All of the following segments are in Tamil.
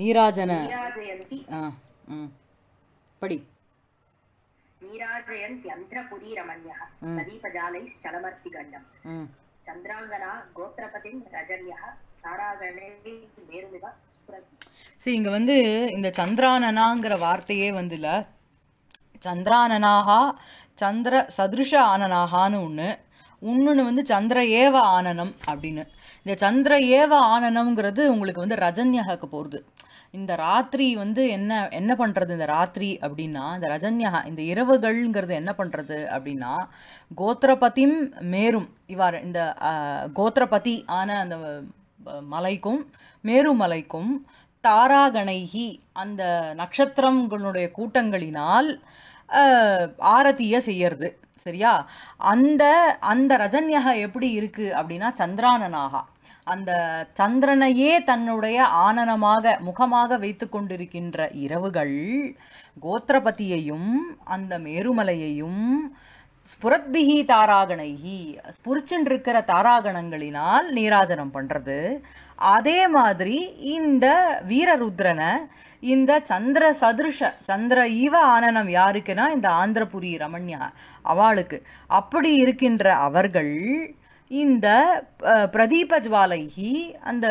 நீராஜன நீராஜயந்தி படி சரி வந்து இந்த சந்திரானனாங்கிற வார்த்தையே வந்துல சந்திரானனாகா சந்திர சதுருஷ ஆனனாகான்னு ஒண்ணு இன்னொன்று வந்து சந்திர ஏவ ஆனனம் அப்படின்னு இந்த சந்திர ஏவ ஆனனம்ங்கிறது உங்களுக்கு வந்து ரஜன்யகக்கு போகிறது இந்த ராத்திரி வந்து என்ன என்ன பண்ணுறது இந்த ராத்திரி அப்படின்னா இந்த ரஜன்யா இந்த இரவுகள்ங்கிறது என்ன பண்ணுறது அப்படின்னா கோத்திரபதியும் மேரும் இவ்வாறு இந்த கோத்திரபதி ஆன அந்த மலைக்கும் மேருமலைக்கும் தாராகணைகி அந்த நட்சத்திரங்களுடைய கூட்டங்களினால் ஆரத்தியை செய்யறது சரியா அந்த அந்த ரஜன்யகா எப்படி இருக்குது அப்படின்னா சந்திரானனாகா அந்த சந்திரனையே தன்னுடைய ஆனனமாக முகமாக வைத்து கொண்டிருக்கின்ற இரவுகள் கோத்திரபதியையும் அந்த மேருமலையையும் ஸ்புரத்பிகி தாராகணைகி ஸ்புரிச்சென்றிருக்கிற தாராகணங்களினால் நீராஜனம் பண்ணுறது அதே மாதிரி இந்த வீரருத்ரனை இந்த சந்திர சதுருஷ சந்திர ஈவ ஆனனம் யாருக்குன்னா இந்த ஆந்திரபுரி ரமண்யா அவளுக்கு அப்படி இருக்கின்ற அவர்கள் இந்த பிரதீப ஜுவாலைகி அந்த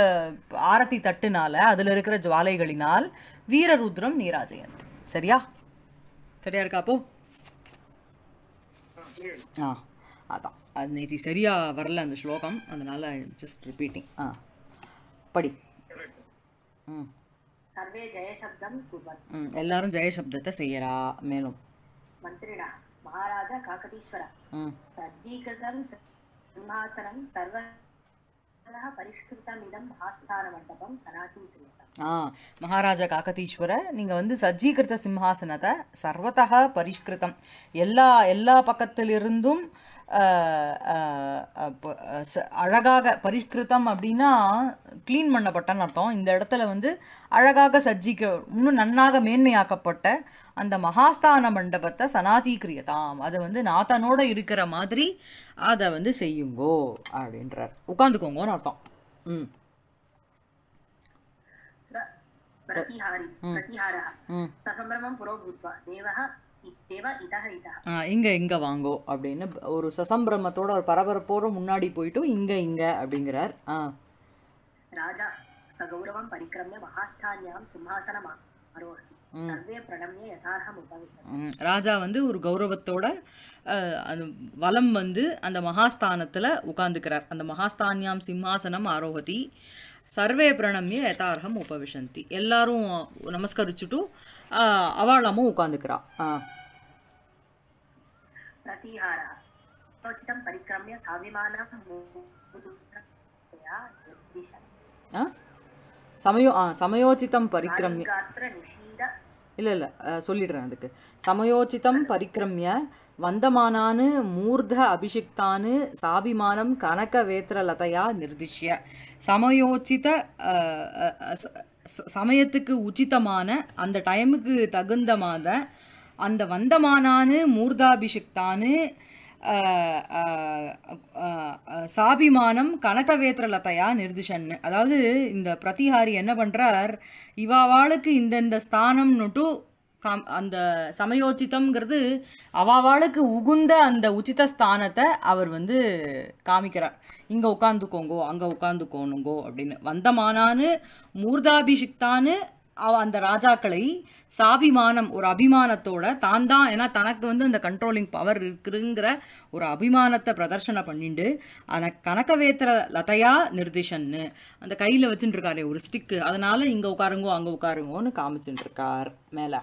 ஆரத்தி தட்டுனால் அதில் இருக்கிற ஜுவாலைகளினால் வீரருத்ரம் நீராஜயந்த் சரியா சரியா இருக்கா அப்போ ஆ அதான் அது நேற்று சரியாக வரல அந்த ஸ்லோகம் அதனால் ஜஸ்ட் ரிப்பீட்டிங் ஆ படி ம் சர்வே ஜெயசப்தம் எல்லாரும் ஜெயசப்தத்தை செய்யறா மேலும் மந்திரிடா மகாராஜா காக்கதீஸ்வரா சஜ்ஜீகிருதம் சிம்हासनं सर्वदा परिष्कृतमिदम् आस्थानमण्डपं सनातीक्रियतम् ஆ மகாராஜா காக்கதீஸ்வர நீங்கள் வந்து சஜ்ஜீகிருத்த சிம்ஹாசனத்தை சர்வத்தக பரிஷ்கிருத்தம் எல்லா எல்லா பக்கத்திலிருந்தும் அழகாக பரிஷ்கிருத்தம் அப்படின்னா க்ளீன் பண்ணப்பட்டன்னு அர்த்தம் இந்த இடத்துல வந்து அழகாக சஜ்ஜிக்க இன்னும் நன்னாக மேன்மையாக்கப்பட்ட அந்த மகாஸ்தான மண்டபத்தை சனாதீக்கிரியதாம் அதை வந்து நாத்தனோட இருக்கிற மாதிரி அதை வந்து செய்யுங்கோ அப்படின்றார் உட்காந்துக்கோங்கன்னு அர்த்தம் ம் பிரதிஹாரி பிரதிஹாரः சசம்பிரமம் புரோபூத்வா தேவः இங்க இங்க வாங்கோ அப்படின்னு ஒரு சசம்பிரமத்தோட ஒரு பரபரப்போட முன்னாடி போயிட்டு இங்க இங்க அப்படிங்கிறார் ராஜா சகௌரவம் பரிக்கிரமிய மகாஸ்தான்யாம் சிம்ஹாசனம் அரோஹதி ராஜா வந்து ஒரு கௌரவத்தோட வலம் வந்து அந்த மகாஸ்தானத்துல உட்கார்ந்துக்கிறார் அந்த மகாஸ்தான்யாம் சிம்ஹாசனம் ஆரோகதி சர்வே பிரணமிய ಯಥಾರ್ಹಂ ಉಪವಿಶಂತಿ எல்லாரும் நமஸ்கரிச்சுட்டு அவளமும் உட்காந்துக்கிறா பிரதிஹார யோசிதம் பரிக்கிரமிய சாவிமானம் சமயோ ஆ சமயோச்சிதம் பரிக்கிரமிய இல்லை இல்லை சொல்லிடுறேன் அதுக்கு சமயோச்சிதம் பரிக்ரமிய வந்தமானானு மூர்த அபிஷிக்தானு சாபிமானம் கனகவேத்திரலதையா நிர்திஷ்ய சமயோச்சித சமயத்துக்கு உச்சிதமான அந்த டைமுக்கு தகுந்த மாத அந்த வந்தமானான்னு மூர்தாபிஷிக்தானு சாபிமானம் லதையா நிர்திஷன்னு அதாவது இந்த பிரதிஹாரி என்ன பண்ணுறார் இவாவாளுக்கு இந்தந்த ஸ்தானம்னுட்டு அந்த சமயோச்சிதம்ங்கிறது அவாவாளுக்கு உகுந்த அந்த உச்சித ஸ்தானத்தை அவர் வந்து காமிக்கிறார் இங்கே உட்காந்துக்கோங்கோ அங்கே உட்காந்துக்கோணுங்கோ அப்படின்னு வந்தமானான்னு அவ அந்த ராஜாக்களை சாபிமானம் ஒரு அபிமானத்தோட தான் தான் ஏன்னா தனக்கு வந்து அந்த கண்ட்ரோலிங் பவர் இருக்குங்கிற ஒரு அபிமானத்தை பிரதர்ஷனை பண்ணிட்டு கணக்க கனகவேத்திர லதையா நிர்திஷன்னு அந்த கையில் வச்சுட்டு இருக்காரு ஒரு ஸ்டிக்கு அதனால இங்கே உட்காருங்கோ அங்கே உட்காருங்கோன்னு காமிச்சுட்டு இருக்கார் மேலே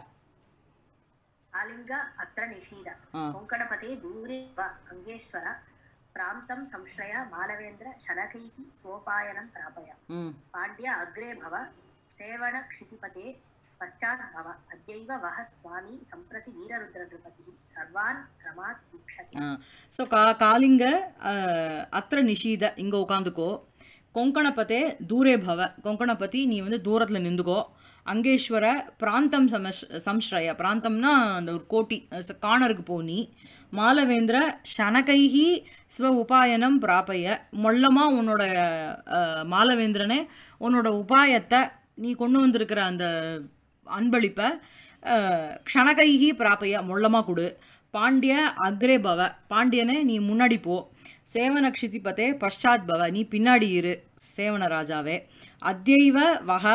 ఆలింగ అత్ర నిషీద కొంకణపతే దూరే గంగేశ్వర ప్రాంతం సంశ్రయ మాలవేంద్ర శనకై సోపాయనం ప్రాపయ పాండ్య అగ్రే భవ సేవణ క్షితిపతే పశ్చాద్భవ అద్యైవ వహ స్వామి సంప్రతి వీరరుద్ర నృపతి సర్వాన్ రమాత్ వీక్షతి సో కా కాలింగ అత్ర నిషీద ఇంగ உட்காந்துக்கோ கொங்கணப்பத்தே தூரே பவ கொங்கணப்பதி நீ வந்து தூரத்தில் நின்றுக்கோ அங்கேஸ்வர பிராந்தம் சமஸ் சம்ஸ்ரயா பிராந்தம்னா அந்த ஒரு கோட்டி காணருக்கு போனி மாலவேந்திர சனகைகி ஸ்வ உபாயனம் பிராப்பைய மொல்லமாக உன்னோட மாலவேந்திரனே உன்னோட உபாயத்தை நீ கொண்டு வந்திருக்கிற அந்த அன்பளிப்பை க்ஷணகைகி பிராப்பைய மொல்லமாக கொடு பாண்டிய அக்ரே பவ பாண்டியனே நீ முன்னாடி போ சேவன பத்தே பஷாத் பவ நீ பின்னாடி இரு சேவன ராஜாவே அத்தியவ வக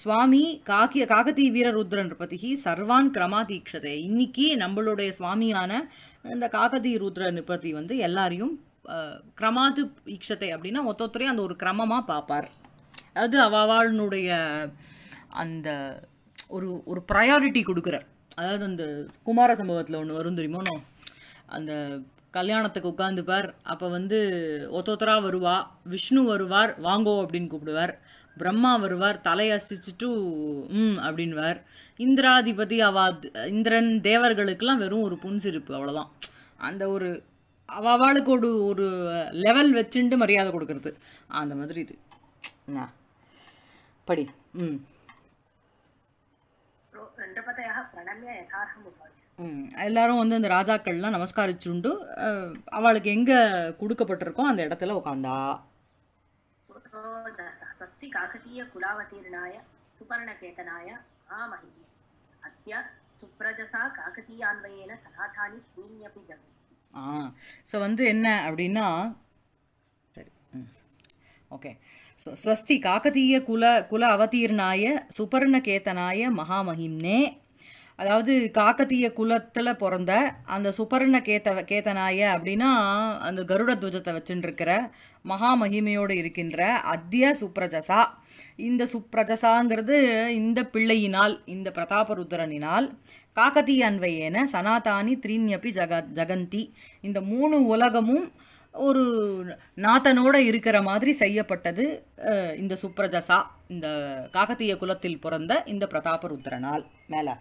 சுவாமி காக்கிய காகதீ வீரருத்ரன் பத்தி சர்வான் கிரமாதீக்ஷதை இன்னைக்கு நம்மளுடைய சுவாமியான இந்த காகதீ ருத்ரன் பத்தி வந்து எல்லாரையும் கிரமாது ஈக்ஷத்தை அப்படின்னா ஒத்தொத்தரையும் அந்த ஒரு கிரமமாக பார்ப்பார் அது அவாவாளுடைய அந்த ஒரு ஒரு ப்ரையாரிட்டி கொடுக்குறார் அதாவது அந்த குமார சம்பவத்தில் ஒன்று வரும் தெரியுமோனோ அந்த கல்யாணத்துக்கு உட்காந்துப்பார் அப்போ வந்து ஒத்தொத்தராக வருவா விஷ்ணு வருவார் வாங்கோ அப்படின்னு கூப்பிடுவார் பிரம்மா வருவார் தலையசிச்சுட்டு ம் அப்படின்வார் இந்திராதிபதி அவா இந்திரன் தேவர்களுக்கெல்லாம் வெறும் ஒரு புன்சிரிப்பு அவ்வளோதான் அந்த ஒரு அவளுக்கு ஒரு ஒரு லெவல் வச்சுட்டு மரியாதை கொடுக்கறது அந்த மாதிரி இது படி ம் எல்லாரும் வந்து அந்த ராஜாக்கள்லாம் நமஸ்காரிச்சுண்டு அவளுக்கு எங்கே கொடுக்கப்பட்டிருக்கோ அந்த இடத்துல உட்காந்தா ஸ்வஸ்தி காகதீய குலாவதீர்ணாய சுபர்ணகேதனாய ஆமஹி அத்திய சுப்ரஜசா காகதீயான்வயேன சனாதானி பூண்யபி ஜகத் ஆ ஸோ வந்து என்ன அப்படின்னா சரி ஓகே ஸோ ஸ்வஸ்தி காக்கதீய குல குல அவதீர்ணாய சுபர்ணகேதனாய மகாமஹிம்னே அதாவது காக்கத்திய குலத்தில் பிறந்த அந்த சுப்பர்ண கேத்த கேத்தனாய அப்படின்னா அந்த கருட துவஜத்தை மகா மகாமகிமையோடு இருக்கின்ற அத்திய சுப்ரஜசா இந்த சுப்ரஜசாங்கிறது இந்த பிள்ளையினால் இந்த பிரதாபருத்ரனினால் காக்கத்தீய அன்வையேன சனாதானி த்ரீன்யபி ஜக ஜகந்தி இந்த மூணு உலகமும் ஒரு நாத்தனோட இருக்கிற மாதிரி செய்யப்பட்டது இந்த சுப்ரஜசா இந்த காக்கத்தீய குலத்தில் பிறந்த இந்த பிரதாபருத்ரனால் மேலே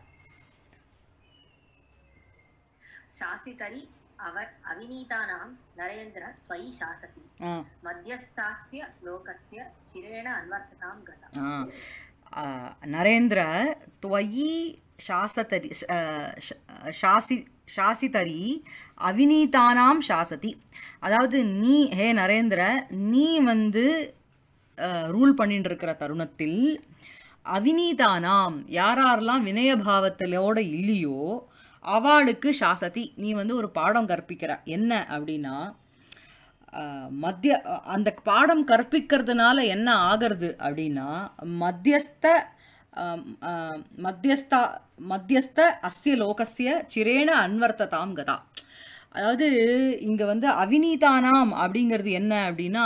శాసితరి అవ అవినీతానాం నరేంద్ర త్వయి శాసతి మధ్యస్థాస్య లోకస్య చిరేణ అన్వర్థతాం గత నరేంద్ర త్వయి శాసతరి ஷாசி சாசிதரி அவிநீதானாம் சாசதி அதாவது நீ ஹே நரேந்திர நீ வந்து ரூல் பண்ணிட்டு இருக்கிற தருணத்தில் அவினீதானாம் யாரெல்லாம் வினயபாவத்திலோட இல்லையோ அவளுக்கு சாசதி நீ வந்து ஒரு பாடம் கற்பிக்கிற என்ன அப்படின்னா மத்திய அந்த பாடம் கற்பிக்கிறதுனால என்ன ஆகிறது அப்படின்னா மத்தியஸ்த மத்தியஸ்தா மத்தியஸ்த அஸ்ய லோகசிய சிரேண அன்வர்த்ததாம் கதா அதாவது இங்கே வந்து அவினீதானாம் அப்படிங்கிறது என்ன அப்படின்னா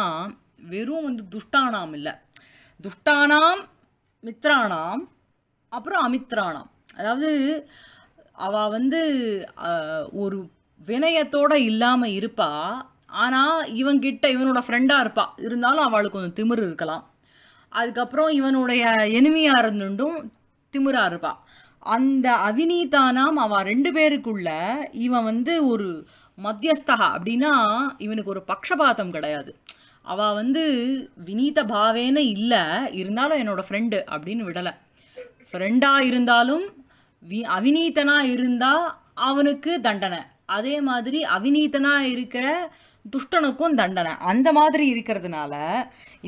வெறும் வந்து துஷ்டானாம் இல்லை துஷ்டானாம் மித்ரானாம் அப்புறம் அமித்ரானாம் அதாவது அவள் வந்து ஒரு வினயத்தோடு இல்லாமல் இருப்பா ஆனால் இவங்கிட்ட இவனோட ஃப்ரெண்டாக இருப்பாள் இருந்தாலும் அவளுக்கு கொஞ்சம் திமிர் இருக்கலாம் அதுக்கப்புறம் இவனுடைய எனிமையாக இருந்துட்டும் திமிராக இருப்பாள் அந்த அவினீதானாம் அவள் ரெண்டு பேருக்குள்ள இவன் வந்து ஒரு மத்தியஸ்தா அப்படின்னா இவனுக்கு ஒரு பக்ஷபாதம் கிடையாது அவள் வந்து வினீத பாவேன்னு இல்லை இருந்தாலும் என்னோடய ஃப்ரெண்டு அப்படின்னு விடலை ஃப்ரெண்டாக இருந்தாலும் வி அவிநீத்தனாக இருந்தால் அவனுக்கு தண்டனை அதே மாதிரி அவிநீத்தனாக இருக்கிற துஷ்டனுக்கும் தண்டனை அந்த மாதிரி இருக்கிறதுனால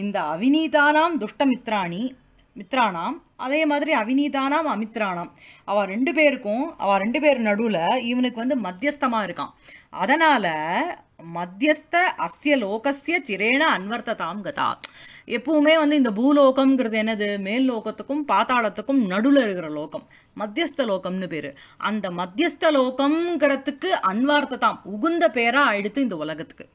இந்த அவினீதானாம் துஷ்டமித்ராணி மித்ரானாம் அதே மாதிரி அவினீதானாம் அமித்ரானாம் அவள் ரெண்டு பேருக்கும் அவள் ரெண்டு பேர் நடுவில் இவனுக்கு வந்து மத்தியஸ்தமாக இருக்கான் அதனால் மத்தியஸ்த அஸ்ய லோகஸ்ய சிரேண அன்வர்த்ததாம் கதா எப்பவுமே வந்து இந்த பூலோகம்ங்கிறது என்னது மேல் லோகத்துக்கும் பாத்தாளத்துக்கும் நடுவில் இருக்கிற லோகம் மத்தியஸ்த லோகம்னு பேர் அந்த மத்தியஸ்த லோகம்ங்கிறதுக்கு அன்வார்த்தை தான் உகுந்த பேராக ஆயிடுத்து இந்த உலகத்துக்கு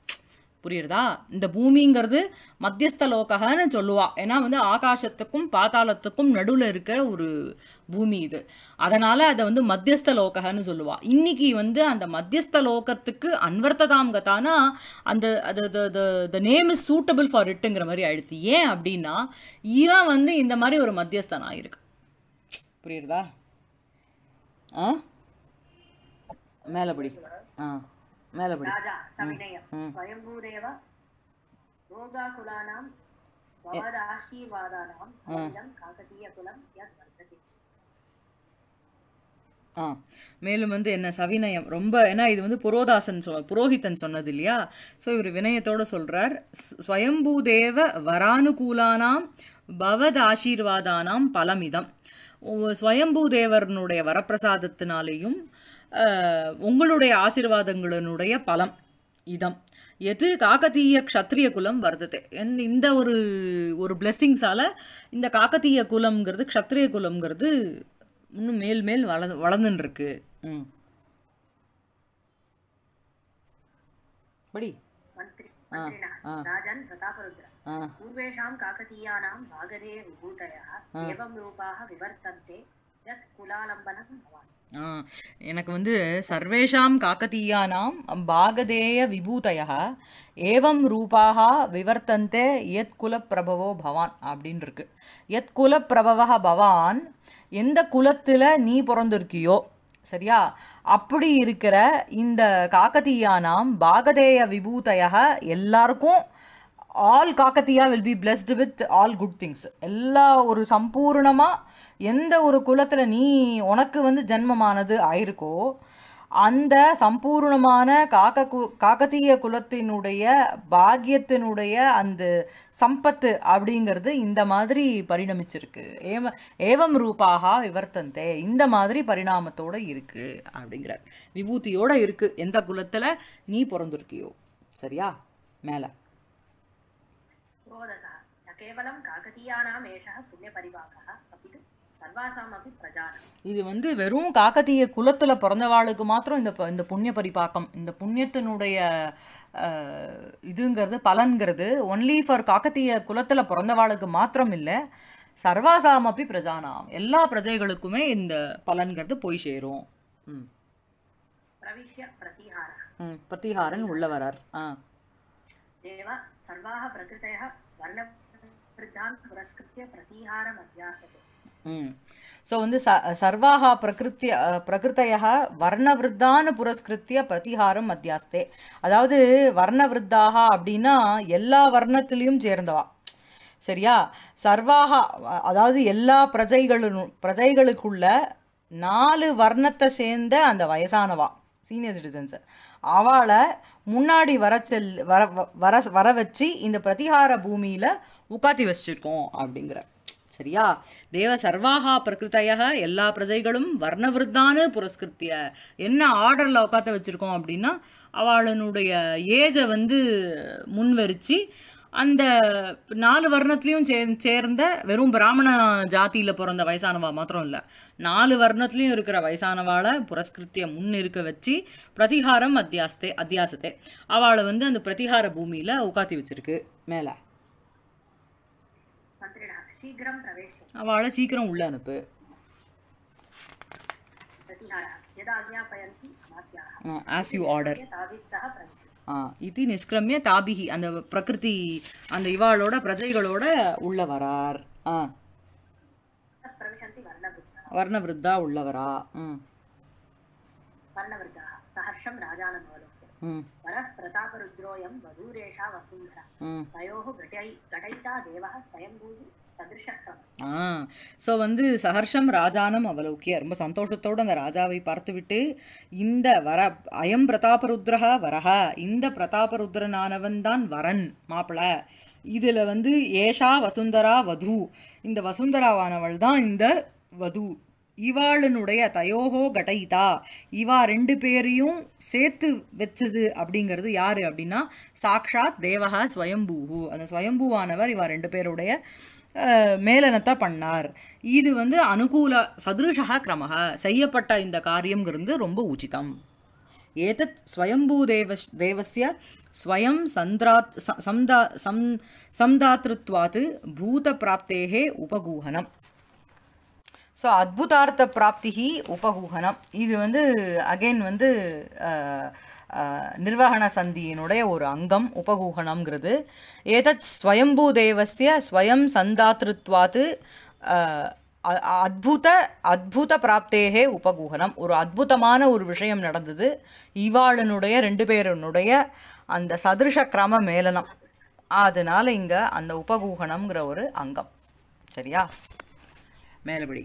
புரியுறதா இந்த பூமிங்கிறது மத்தியஸ்த லோகான்னு சொல்லுவா ஏன்னா வந்து ஆகாசத்துக்கும் பாதாளத்துக்கும் நடுவில் இருக்கிற ஒரு பூமி இது அதனால் அதை வந்து மத்தியஸ்த லோகன்னு சொல்லுவா இன்னைக்கு வந்து அந்த மத்தியஸ்த லோகத்துக்கு அன்வர்த்ததாம்கத்தானா அந்த the name is suitable for இட்டுங்கிற மாதிரி ஆயிடுது ஏன் அப்படின்னா இவன் வந்து இந்த மாதிரி ஒரு மத்தியஸ்தன் ஆகிருக்கு புரியுறதா ஆ மேலே ஆ ராஜா சவிநயம் அகிலம் காகதீய குலம் யத் ஆ மேலும் வந்து என்ன சவிநயம் ரொம்ப ஏன்னா இது வந்து புரோதாசன் சொ புரோஹித்தன் சொன்னது இல்லையா ஸோ இவர் வினயத்தோடு சொல்கிறார் ஸ்வயம்பூதேவ வரானுகூலானாம் பவத் ஆசீர்வாதானாம் பலமிதம் ஸ்வயம்பூதேவரனுடைய வரப்பிரசாதத்தினாலேயும் உங்களுடைய ஆசீர்வாதங்களினுடைய பலம் இதம் எது காக்கத்தீய க்ஷத்ரிய குலம் வருதுட்டு என் இந்த ஒரு ஒரு பிளெஸ்ஸிங்ஸால் இந்த காக்கத்தீய குலம்ங்கிறது க்ஷத்ரிய குலம்ங்கிறது இன்னும் மேல் மேல் வள வளர்ந்துன்னு ம் படி ராஜன் பிரதாபருத்ர பூர்வேஷாம் காக்கதீயானாம் பாகதே விபூதயா ஏவம் ரூபாக விவர்த்தந்தே யத் குலாலம்பனம் பவான் எனக்கு வந்து சர்வேஷாம் காக்கதீயானாம் பாகதேய விபூதய ஏவம் ரூபாக விவர்த்தந்தே யத் குலப்பிரபவோ பவான் அப்படின்னு இருக்கு எத் குலப்பிரபவ பவான் எந்த குலத்தில் நீ பிறந்திருக்கியோ சரியா அப்படி இருக்கிற இந்த காக்கதீயானாம் பாகதேய விபூதய எல்லாருக்கும் all Kakatiya will be blessed with all good things எல்லா ஒரு சம்பூர்ணமாக எந்த ஒரு குலத்தில் நீ உனக்கு வந்து ஜென்மமானது ஆயிருக்கோ அந்த சம்பூர்ணமான காக்க கு காக்கத்தீய குலத்தினுடைய பாக்கியத்தினுடைய அந்த சம்பத்து அப்படிங்கிறது இந்த மாதிரி பரிணமிச்சிருக்கு ஏவ ஏவம் ரூபாக விவர்த்தந்தே இந்த மாதிரி பரிணாமத்தோடு இருக்குது அப்படிங்கிறார் விபூத்தியோடு இருக்குது எந்த குலத்தில் நீ பிறந்திருக்கியோ சரியா மேலே கேவலம் காகதீயானாம் ஏஷா புண்ணிய பரிபாகா இது வந்து வெறும் காக்கத்தீய குலத்தில் பிறந்தவாளுக்கு மாத்திரம் இந்த இந்த புண்ணிய பரிபாக்கம் இந்த புண்ணியத்தினுடைய இதுங்கிறது பலன்கிறது ஒன்லி ஃபார் காக்கத்தீய குலத்தில் பிறந்தவாளுக்கு மாத்திரம் இல்லை சர்வாசாம் அப்படி பிரஜானாம் எல்லா பிரஜைகளுக்குமே இந்த பலன்கிறது போய் சேரும் ம் பிரதிஹாரன் உள்ளவரர் ஆ சர்வாக பிரகிருத்தய வர்ண பிரதான் புரஸ்கிருத்திய அத்தியாசத்தை ஸோ வந்து ச ಸರ್ವಾ பிரகிருத்திய பிரகிருத்தைய வர்ணவிருத்தான புரஸ்கிருத்திய பிரதிகாரம் மத்தியாஸ்தே அதாவது வர்ணவிருத்தாக அப்படின்னா எல்லா வர்ணத்திலையும் சேர்ந்தவா சரியா சர்வாக அதாவது எல்லா பிரஜைகளும் பிரஜைகளுக்குள்ள நாலு வர்ணத்தை சேர்ந்த அந்த வயசானவா சீனியர் சிட்டிசன்ஸ் அவளை முன்னாடி வர செல் வர வர வர வச்சு இந்த பிரதிகார பூமியில் உட்காத்தி வச்சுருக்கோம் அப்படிங்கிற சரியா தேவ சர்வாகா பிரகிருத்தையாக எல்லா பிரஜைகளும் வர்ணவிருத்தானு புரஸ்கிருத்திய என்ன ஆர்டரில் உட்காந்து வச்சுருக்கோம் அப்படின்னா அவளனுடைய ஏஜை வந்து முன்வரிச்சு அந்த நாலு வர்ணத்துலேயும் சே சேர்ந்த வெறும் பிராமண ஜாத்தியில் பிறந்த வயசானவா மாத்திரம் இல்லை நாலு வர்ணத்துலேயும் இருக்கிற வயசானவாளை புரஸ்கிருத்திய முன் இருக்க வச்சு பிரதிகாரம் அத்தியாசத்தை அத்தியாசத்தை அவளை வந்து அந்த பிரதிகார பூமியில் உட்காத்தி வச்சிருக்கு மேலே அவளை சீக்கிரம் உள்ள அனுப்பு ஆஸ் யூ ஆர்டர் இது நிஷ்கிரமிய தாபிகி அந்த பிரகிருதி அந்த இவாளோட பிரஜைகளோட உள்ள வரார் ஆ வர்ணவிருத்தா உள்ளவரா ம் சஹர்ஷம் परः प्रतापरुद्रोऽयं वधूरेषा वसुन्धरा तयोः घटै घटयिता देवः ஸோ வந்து சஹர்ஷம் ராஜானம் அவலோக்கிய ரொம்ப சந்தோஷத்தோடு அந்த ராஜாவை பார்த்துவிட்டு இந்த வர அயம் பிரதாபருத்ரஹா வரஹா இந்த பிரதாபருத்ரனானவன் தான் வரன் மாப்பிள இதில் வந்து ஏஷா வசுந்தரா வது இந்த வசுந்தராவானவள் தான் இந்த வது இவாளுனுடைய தயோகோ கடைதா இவா ரெண்டு பேரையும் சேர்த்து வச்சது அப்படிங்கிறது யார் அப்படின்னா சாக்ஷாத் தேவகா ஸ்வயம்பூஹு அந்த ஸ்வயம்பூவானவர் இவா ரெண்டு பேருடைய மேலனத்தை பண்ணார் இது வந்து அனுகூல சதுருஷா கிரமக செய்யப்பட்ட இந்த காரியங்கிறது ரொம்ப உச்சிதம் ஏதத் ஸ்வயம்பூ தேவ தேவசிய ஸ்வயம் சந்திராத் சம்தா சம் சம்தாத்ருத்வாத்து பூத பிராப்தேகே உபகூகனம் ஸோ அத்புதார்த்த பிராப்திகி உபகூகனம் இது வந்து அகெயின் வந்து நிர்வகண சந்தியினுடைய ஒரு அங்கம் உபகூகணம்ங்கிறது ஏதத் ஸ்வயம்பூ தேவசிய ஸ்வயம் சந்தாத்ருத்வாத்து அத்புத அத்புத பிராப்தேகே உபகூகணம் ஒரு அத்புதமான ஒரு விஷயம் நடந்தது இவாளனுடைய ரெண்டு பேருனுடைய அந்த சதிருஷ கிரம மேலனம் அதனால் இங்கே அந்த உபகூகணம்ங்கிற ஒரு அங்கம் சரியா மேலபடி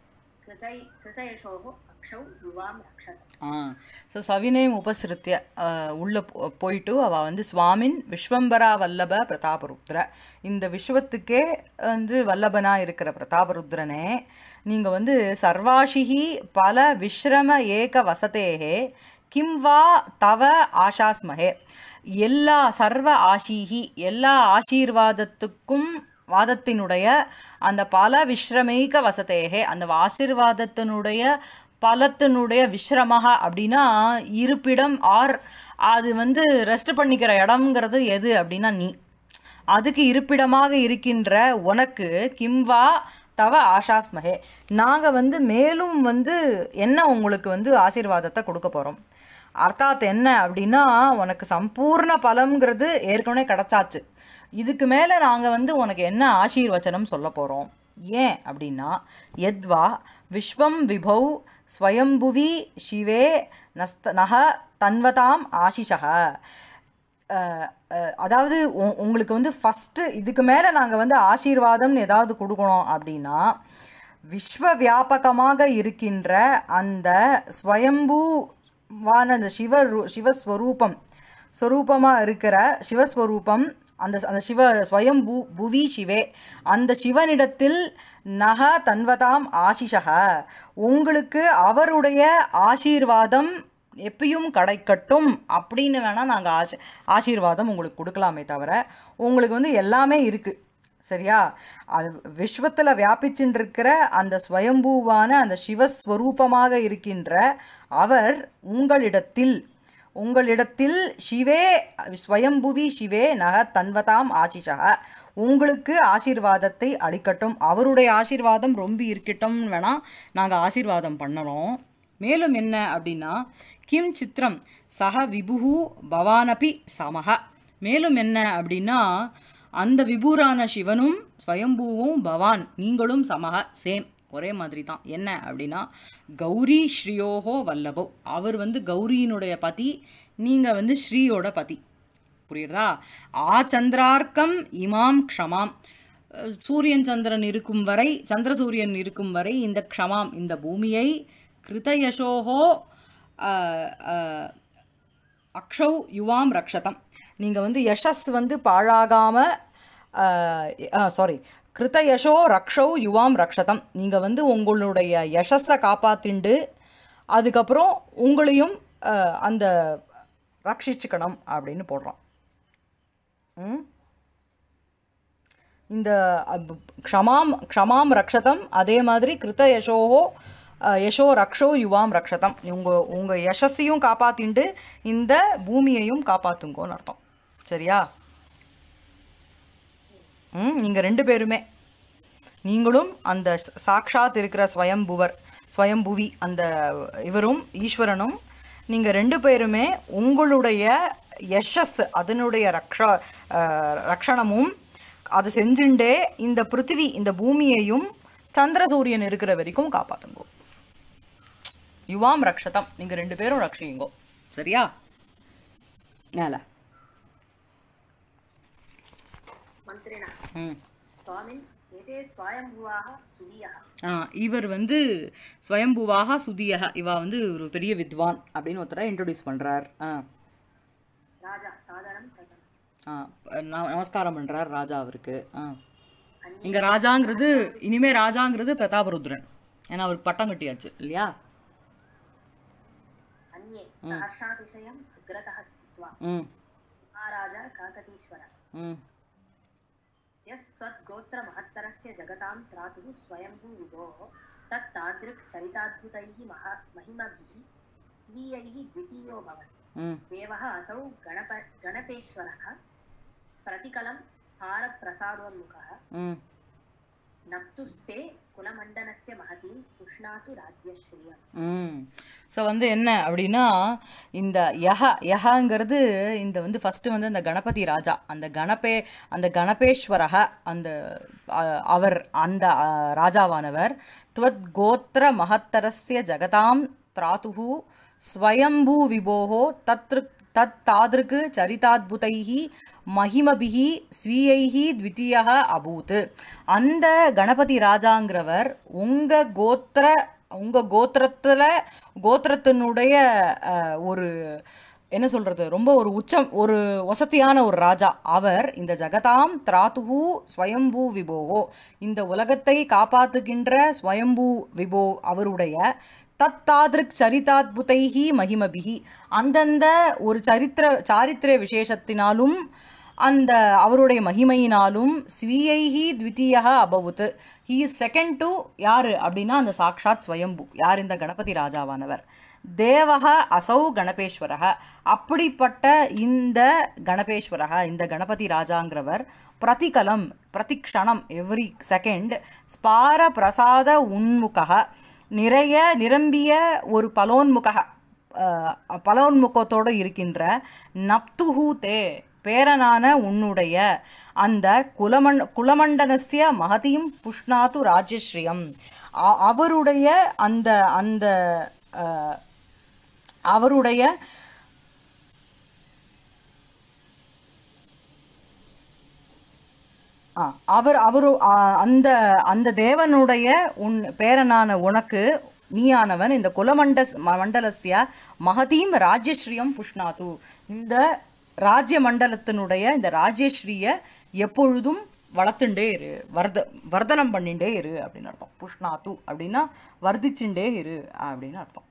ஸோ சவினேம் உபசிருத்திய உள்ளே போயிட்டு அவள் வந்து சுவாமின் விஸ்வம்பரா வல்லப பிரதாபருத்ர இந்த விஸ்வத்துக்கே வந்து வல்லபனாக இருக்கிற பிரதாபருத்ரனே நீங்கள் வந்து சர்வாஷிகி பல விஸ்ரம ஏக வசதேகே கிம் வா தவ ஆஷாஸ்மகே எல்லா சர்வ ஆஷீகி எல்லா ஆசீர்வாதத்துக்கும் வாதத்தினுடைய அந்த பல விஸ்ரமேக வசதேகே அந்த ஆசிர்வாதத்தினுடைய பலத்தினுடைய விஸ்ரமாக அப்படின்னா இருப்பிடம் ஆர் அது வந்து ரெஸ்ட் பண்ணிக்கிற இடம்ங்கிறது எது அப்படின்னா நீ அதுக்கு இருப்பிடமாக இருக்கின்ற உனக்கு கிம்வா தவ ஆஷாஸ்மகே நாங்கள் வந்து மேலும் வந்து என்ன உங்களுக்கு வந்து ஆசீர்வாதத்தை கொடுக்க போகிறோம் அர்த்தாத் என்ன அப்படின்னா உனக்கு சம்பூர்ண பலம்ங்கிறது ஏற்கனவே கிடச்சாச்சு இதுக்கு மேலே நாங்கள் வந்து உனக்கு என்ன ஆசீர்வச்சனம் சொல்ல போகிறோம் ஏன் அப்படின்னா எத்வா விஸ்வம் விபௌ ஸ்வயம்புவி சிவே நஸ்த நக தன்வதாம் ஆஷிஷக அதாவது உங்களுக்கு வந்து ஃபஸ்ட்டு இதுக்கு மேலே நாங்கள் வந்து ஆசீர்வாதம்னு ஏதாவது கொடுக்கணும் அப்படின்னா விஸ்வ வியாபகமாக இருக்கின்ற அந்த ஸ்வயம்பூவான அந்த சிவ சிவஸ்வரூபம் ஸ்வரூபமாக இருக்கிற சிவஸ்வரூபம் அந்த அந்த சிவ ஸ்வயம் பூ புவி சிவே அந்த சிவனிடத்தில் நக தன்வதாம் ஆசிஷக உங்களுக்கு அவருடைய ஆசீர்வாதம் எப்பயும் கிடைக்கட்டும் அப்படின்னு வேணால் நாங்கள் ஆசி ஆசீர்வாதம் உங்களுக்கு கொடுக்கலாமே தவிர உங்களுக்கு வந்து எல்லாமே இருக்குது சரியா அது விஸ்வத்தில் இருக்கிற அந்த ஸ்வயம்பூவான அந்த சிவஸ்வரூபமாக இருக்கின்ற அவர் உங்களிடத்தில் உங்களிடத்தில் சிவே ஸ்வயம்புவி சிவே நக தன்வதாம் ஆசிஷா உங்களுக்கு ஆசீர்வாதத்தை அளிக்கட்டும் அவருடைய ஆசீர்வாதம் ரொம்ப இருக்கட்டும் வேணால் நாங்கள் ஆசீர்வாதம் பண்ணணும் மேலும் என்ன அப்படின்னா கிம் சித்திரம் சக விபுஹு பவானபி சமக மேலும் என்ன அப்படின்னா அந்த விபூரான சிவனும் ஸ்வயம்பூவும் பவான் நீங்களும் சமக சேம் ஒரே மாதிரி தான் என்ன அப்படின்னா கௌரி ஸ்ரீயோகோ வல்லபோ அவர் வந்து கௌரியினுடைய பதி நீங்கள் வந்து ஸ்ரீயோட பதி புரியுறதா ஆ சந்திரார்க்கம் இமாம் க்ஷமாம் சூரியன் சந்திரன் இருக்கும் வரை சந்திர சூரியன் இருக்கும் வரை இந்த க்ஷமாம் இந்த பூமியை கிருதயசோகோ அக்ஷௌ யுவாம் ரக்ஷதம் நீங்கள் வந்து யஷஸ் வந்து பாழாகாமல் சாரி கிருத்த யசோ ரக்ஷோ யுவாம் ரக்ஷதம் நீங்கள் வந்து உங்களுடைய யசஸை காப்பாற்றிண்டு அதுக்கப்புறம் உங்களையும் அந்த ரட்சிச்சுக்கணும் அப்படின்னு போடுறான் இந்த க்ஷமாம் க்ஷமாம் ரக்ஷதம் அதே மாதிரி கிருத்த யசோகோ யசோ ரக்ஷோ யுவாம் ரக்ஷதம் உங்கள் உங்கள் யசஸையும் காப்பாற்றிண்டு இந்த பூமியையும் காப்பாற்றுங்கோன்னு அர்த்தம் சரியா நீங்கள் ரெண்டு பேருமே நீங்களும் அந்த சாக்ஷாத் இருக்கிற ஸ்வயம்புவர் ஸ்வயம்புவி அந்த இவரும் ஈஸ்வரனும் நீங்கள் ரெண்டு பேருமே உங்களுடைய யஷஸ் அதனுடைய ரக்ஷா ரக்ஷணமும் அது செஞ்சுண்டே இந்த பிருத்திவி இந்த பூமியையும் சந்திர சூரியன் இருக்கிற வரைக்கும் காப்பாற்றுங்கோ யுவாம் ரக்ஷதம் நீங்கள் ரெண்டு பேரும் ரக்ஷிங்கோ சரியா மேலே மந்திரினா இவர் வந்து ஸ்வயம்புவாக சுதியா இவா வந்து ஒரு பெரிய வித்வான் அப்படின்னு ஒருத்தரை இன்ட்ரோடியூஸ் பண்ணுறார் ஆ நமஸ்காரம் பண்ணுறார் ராஜா அவருக்கு ஆ இங்கே ராஜாங்கிறது இனிமே ராஜாங்கிறது பிரதாபருத்ரன் ஏன்னா அவருக்கு பட்டம் கட்டியாச்சு இல்லையா ம் ம் यस्त्वद्गोत्रमहत्तरस्य जगतां त्रातुः स्वयं तत्तादृक्चरिताद्भुतैः महा महिमभिः स्वीयैः द्वितीयो भवति हम्म। देवः असौ गणप गणपेश्वरः प्रतिकलं स्फारप्रसादोन्मुखः हम्म। नक्तुस्ते ஸோ வந்து என்ன அப்படின்னா இந்த யஹ யஹாங்கிறது இந்த வந்து ஃபஸ்ட்டு வந்து அந்த கணபதி ராஜா அந்த கணபே அந்த கணபேஸ்வரக அந்த அவர் அந்த ராஜாவானவர் துவத் கோத்திர மகத்தரஸ்ய ஜகதாம் திராதுகு ஸ்வயம்பூ விபோகோ தத்ரு தத் தாதிருக்கு சரிதாத்புதைகி மகிமபிகி ஸ்வீயைகி த்வித்தீயாக அபூத் அந்த கணபதி ராஜாங்கிறவர் உங்கள் கோத்திர உங்கள் கோத்திரத்தில் கோத்திரத்தினுடைய ஒரு என்ன சொல்கிறது ரொம்ப ஒரு உச்சம் ஒரு வசதியான ஒரு ராஜா அவர் இந்த ஜகதாம் திராத்துகு ஸ்வயம்பூ விபோவோ இந்த உலகத்தை காப்பாற்றுகின்ற ஸ்வயம்பூ விபோ அவருடைய தத்தாதிருக் சரிதாத்புதைகி மகிமபிகி அந்தந்த ஒரு சரித்திர சாரித்திர விசேஷத்தினாலும் அந்த அவருடைய மகிமையினாலும் ஸ்வீயைஹி த்வித்தீயா about he is second to யார் அப்படின்னா அந்த சாக்ஷாத் ஸ்வயம்பு யார் இந்த கணபதி ராஜாவானவர் தேவக அசௌ கணபேஸ்வரக அப்படிப்பட்ட இந்த கணபேஸ்வரக இந்த கணபதி ராஜாங்கிறவர் பிரதிகலம் பிரதிக்ஷணம் எவ்ரி செகண்ட் ஸ்பார பிரசாத உன்முக நிறைய நிரம்பிய ஒரு பலோன்முக பலோன்முகத்தோடு இருக்கின்ற நப்துஹூதே பேரனான உன்னுடைய அந்த குலமண் குலமண்டனசிய மகதியும் புஷ்ணாது ராஜஸ்ரீயம் அவருடைய அந்த அந்த அவருடைய அவர் அவரு அந்த அந்த தேவனுடைய உன் பேரனான உனக்கு நீயானவன் இந்த குலமண்டஸ் மண்டலசிய மகதீம் ராஜஸ்ரீயம் புஷ்ணாது இந்த ராஜ்ய மண்டலத்தினுடைய இந்த ராஜேஸ்ரீய எப்பொழுதும் வளர்த்துண்டே இரு வர்த வர்தனம் பண்ணிண்டே இரு அப்படின்னு அர்த்தம் புஷ்ணாத்து அப்படின்னா வர்திச்சுண்டே இரு அப்படின்னு அர்த்தம்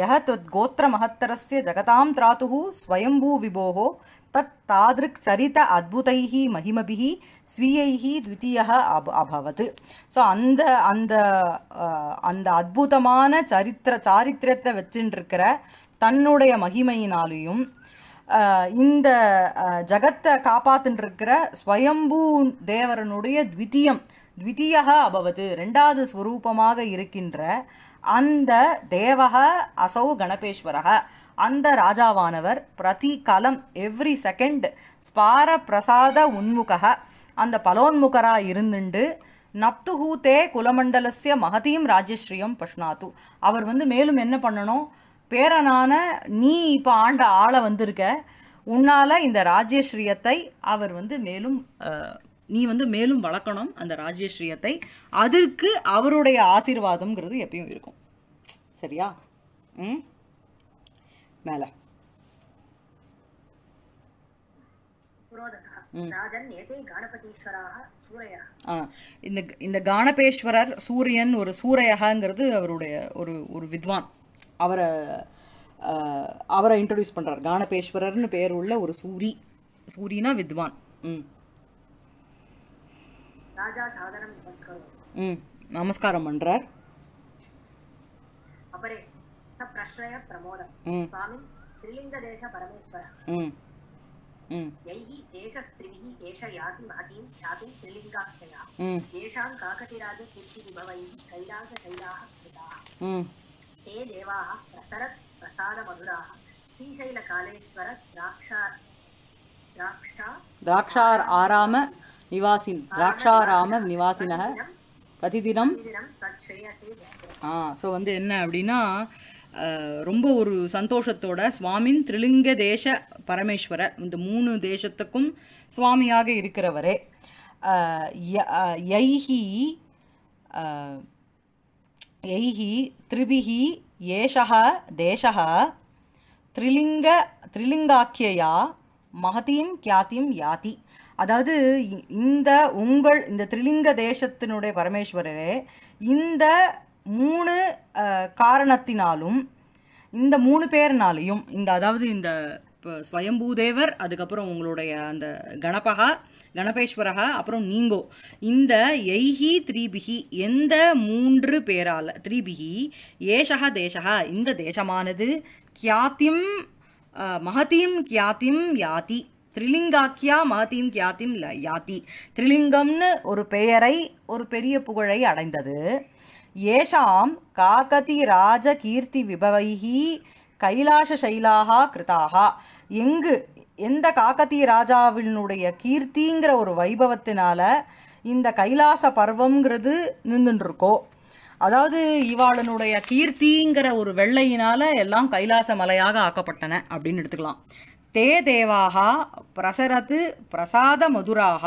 யஹ त्वद्गोत्रमहत्तरस्य जगतां त्रातुः स्वयम्भूविभोः तत् तादृक् சரித அத்புதைஹ மகிமபிஹி द्वितीयः அப் அபவத் ஸோ அந்த அந்த அந்த அற்புதமான சரித்திர சாரித்திரத்தை வச்சுட்டுருக்கிற தன்னுடைய மகிமையினாலேயும் இந்த ஜகத்தை காப்பாத்துட்டுருக்கிற ஸ்வயம்பூ தேவரனுடைய த்விதியம் த்வித்தீயா அபவது ரெண்டாவது ஸ்வரூபமாக இருக்கின்ற அந்த தேவக அசௌ கணபேஸ்வரக அந்த ராஜாவானவர் பிரதி கலம் எவ்ரி செகண்ட் ஸ்பார பிரசாத உன்முகக அந்த பலோன்முகராக இருந்துண்டு நப்துஹூ தே குலமண்டலசிய மகதீம் ராஜஸ்ரீயம் பஷ்னாத்து அவர் வந்து மேலும் என்ன பண்ணணும் பேரனான நீ இப்போ ஆண்ட ஆளை வந்திருக்க உன்னால் இந்த ராஜ்யஸ்ரீயத்தை அவர் வந்து மேலும் நீ வந்து மேலும் வளர்க்கணும் அந்த ராஜ்யஸ்ரீயத்தை அதற்கு அவருடைய ஆசீர்வாதம்ங்கிறது எப்பயும் இருக்கும் சரியா ம் மேலே இந்த இந்த கானபேஸ்வரர் சூரியன் ஒரு சூரையகாங்கிறது அவருடைய ஒரு ஒரு வித்வான் அவரை அவரை இன்ட்ரடியூஸ் பண்ணுறார் கானபேஸ்வரர்னு பேர் உள்ள ஒரு சூரி சூரினா வித்வான் ம் ராஜா சாதனம் நமஸ்காரம் ம் நமஸ்காரம் பண்றார் அபரே ச பிரஸ்ரய பிரமோதம் சுவாமி ஸ்ரீலிங்க தேச பரமேஸ்வர ம் ம் யைஹி தேசஸ்திரிஹி ஏஷ யாதி ते देवाः प्रसरत् प्रसादमधुराः श्रीशैलकालेश्वर द्राक्षा द्राक्षा द्राक्षार आराम நிவாசின் திராட்சாராம நிவாசினக பிரதிதினம் ஆ ஸோ வந்து என்ன அப்படின்னா ரொம்ப ஒரு சந்தோஷத்தோட சுவாமின் திரிலிங்க தேச பரமேஸ்வர இந்த மூணு தேசத்துக்கும் சுவாமியாக இருக்கிறவரே யைஹி யைஹி திரிபிஹி ஏஷக தேசக த்ரிலிங்க திரிலிங்காக்கியா மகதீம் கியாத்தியும் யாதி அதாவது இந்த உங்கள் இந்த திரிலிங்க தேசத்தினுடைய பரமேஸ்வரரே இந்த மூணு காரணத்தினாலும் இந்த மூணு பேர்னாலையும் இந்த அதாவது இந்த ஸ்வயம்பூதேவர் அதுக்கப்புறம் உங்களுடைய அந்த கணபகா கணபேஸ்வரகா அப்புறம் நீங்கோ இந்த எய்ஹி த்ரீபிகி எந்த மூன்று பேரால் த்ரீபிகி ஏஷகா தேசகா இந்த தேசமானது கியாத்திம் மகதீம் கியாத்திம் யாதி த்ரிலிங்காக்கியா மாதீம் கியாத்திம் யாத்தி த்ரிலிங்கம்னு ஒரு பெயரை ஒரு பெரிய புகழை அடைந்தது ஏஷாம் காகதி ராஜ கீர்த்தி விபவைகி கைலாச சைலாகா கிருதாகா எங்கு எந்த காக்கத்தி ராஜாவினுடைய கீர்த்திங்கிற ஒரு வைபவத்தினால இந்த கைலாச பர்வங்கிறது நின்றுருக்கோ அதாவது இவாளனுடைய கீர்த்திங்கிற ஒரு வெள்ளையினால் எல்லாம் கைலாச மலையாக ஆக்கப்பட்டன அப்படின்னு எடுத்துக்கலாம் தே தேவாக பிரசரது பிரசாத மதுராக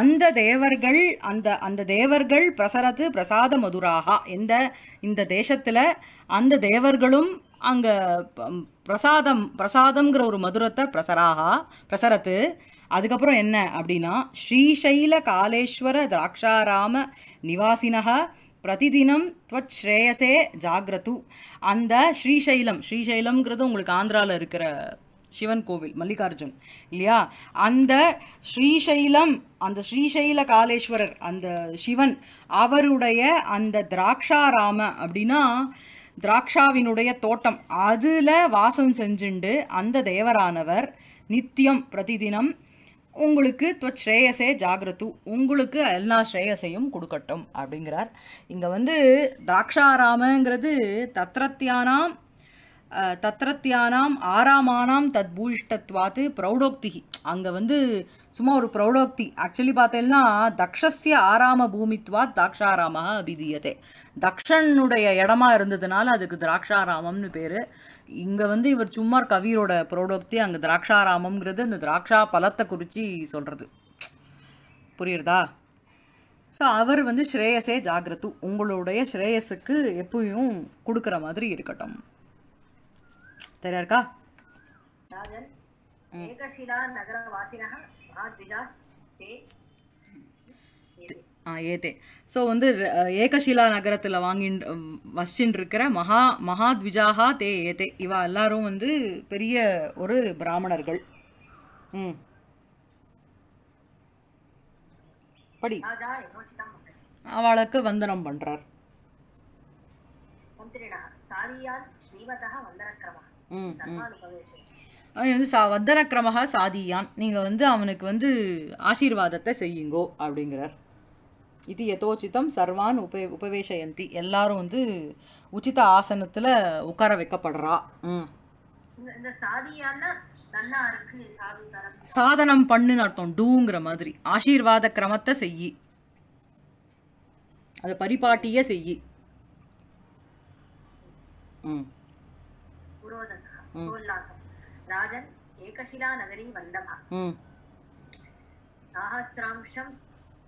அந்த தேவர்கள் அந்த அந்த தேவர்கள் பிரசரத்து பிரசாத மதுராகா இந்த இந்த தேசத்தில் அந்த தேவர்களும் அங்கே பிரசாதம் பிரசாதம்ங்கிற ஒரு மதுரத்தை பிரசராக பிரசரத்து அதுக்கப்புறம் என்ன அப்படின்னா ஸ்ரீசைல காலேஸ்வர திராட்சாராம நிவாசினக பிரதிதினம் துவச் ஸ்ரேயசே ஜாகிரது அந்த ஸ்ரீசைலம் ஸ்ரீசைலம்ங்கிறது உங்களுக்கு ஆந்திராவில் இருக்கிற சிவன் கோவில் மல்லிகார்ஜுன் இல்லையா அந்த ஸ்ரீசைலம் அந்த ஸ்ரீசைல காலேஸ்வரர் அந்த சிவன் அவருடைய அந்த திராட்சாராம அப்படின்னா திராட்சாவினுடைய தோட்டம் அதில் வாசம் செஞ்சுண்டு அந்த தேவரானவர் நித்தியம் பிரதிதினம் உங்களுக்கு ஸ்ரேயசே ஜாகிரத்து உங்களுக்கு எல்லா ஸ்ரேயசையும் கொடுக்கட்டும் அப்படிங்கிறார் இங்கே வந்து திராட்சாராமங்கிறது தத்ரத்தியானாம் தத்திரத்தியானாம் ஆறாமானாம் தத் பூஷ்டத்வாத்து பிரௌடோக்திகி அங்கே வந்து சும்மா ஒரு பிரௌடோக்தி ஆக்சுவலி பார்த்தேன்னா தக்ஷஸ்ய ஆறாம பூமித்வா தாக்ஷாராமாக அபிதீயத்தை தக்ஷனுடைய இடமா இருந்ததுனால அதுக்கு திராட்சாராமம்னு பேர் இங்கே வந்து இவர் சும்மா கவியரோட பிரௌடோக்தி அங்கே திராட்சாராமம்ங்கிறது இந்த திராட்சா பலத்தை குறித்து சொல்கிறது புரியுறதா ஸோ அவர் வந்து ஸ்ரேயஸே ஜாகிரத்து உங்களுடைய ஸ்ரேயஸுக்கு எப்பயும் கொடுக்குற மாதிரி இருக்கட்டும் சரியா இருக்கா ஏதே ஸோ வந்து ஏகசீலா eh, நகரத்தில் வாங்கிட்டு வசிச்சுட்டு இருக்கிற மகா மகாத்விஜாகா தே ஏதே இவா எல்லாரும் வந்து பெரிய ஒரு பிராமணர்கள் ம் படி அவளுக்கு வந்தனம் பண்ணுறார் மந்திரினா சாரியால் ஸ்ரீமதா அவன் வந்து சா வந்தனக்கிரமகா சாதியான் நீங்கள் வந்து அவனுக்கு வந்து ஆசீர்வாதத்தை செய்யுங்கோ அப்படிங்கிறார் இது யதோச்சித்தம் சர்வான் உப உபவேஷயந்தி எல்லாரும் வந்து உச்சித ஆசனத்தில் உட்கார வைக்கப்படுறா ம் சாதனம் பண்ணுன்னு அர்த்தம் டூங்கிற மாதிரி ஆசீர்வாத கிரமத்தை செய்யி அதை பரிபாட்டியே செய்யி ம் सोल्लासं राजन् एकशिलानगरी वल्लभा हम्म। साहस्रांशं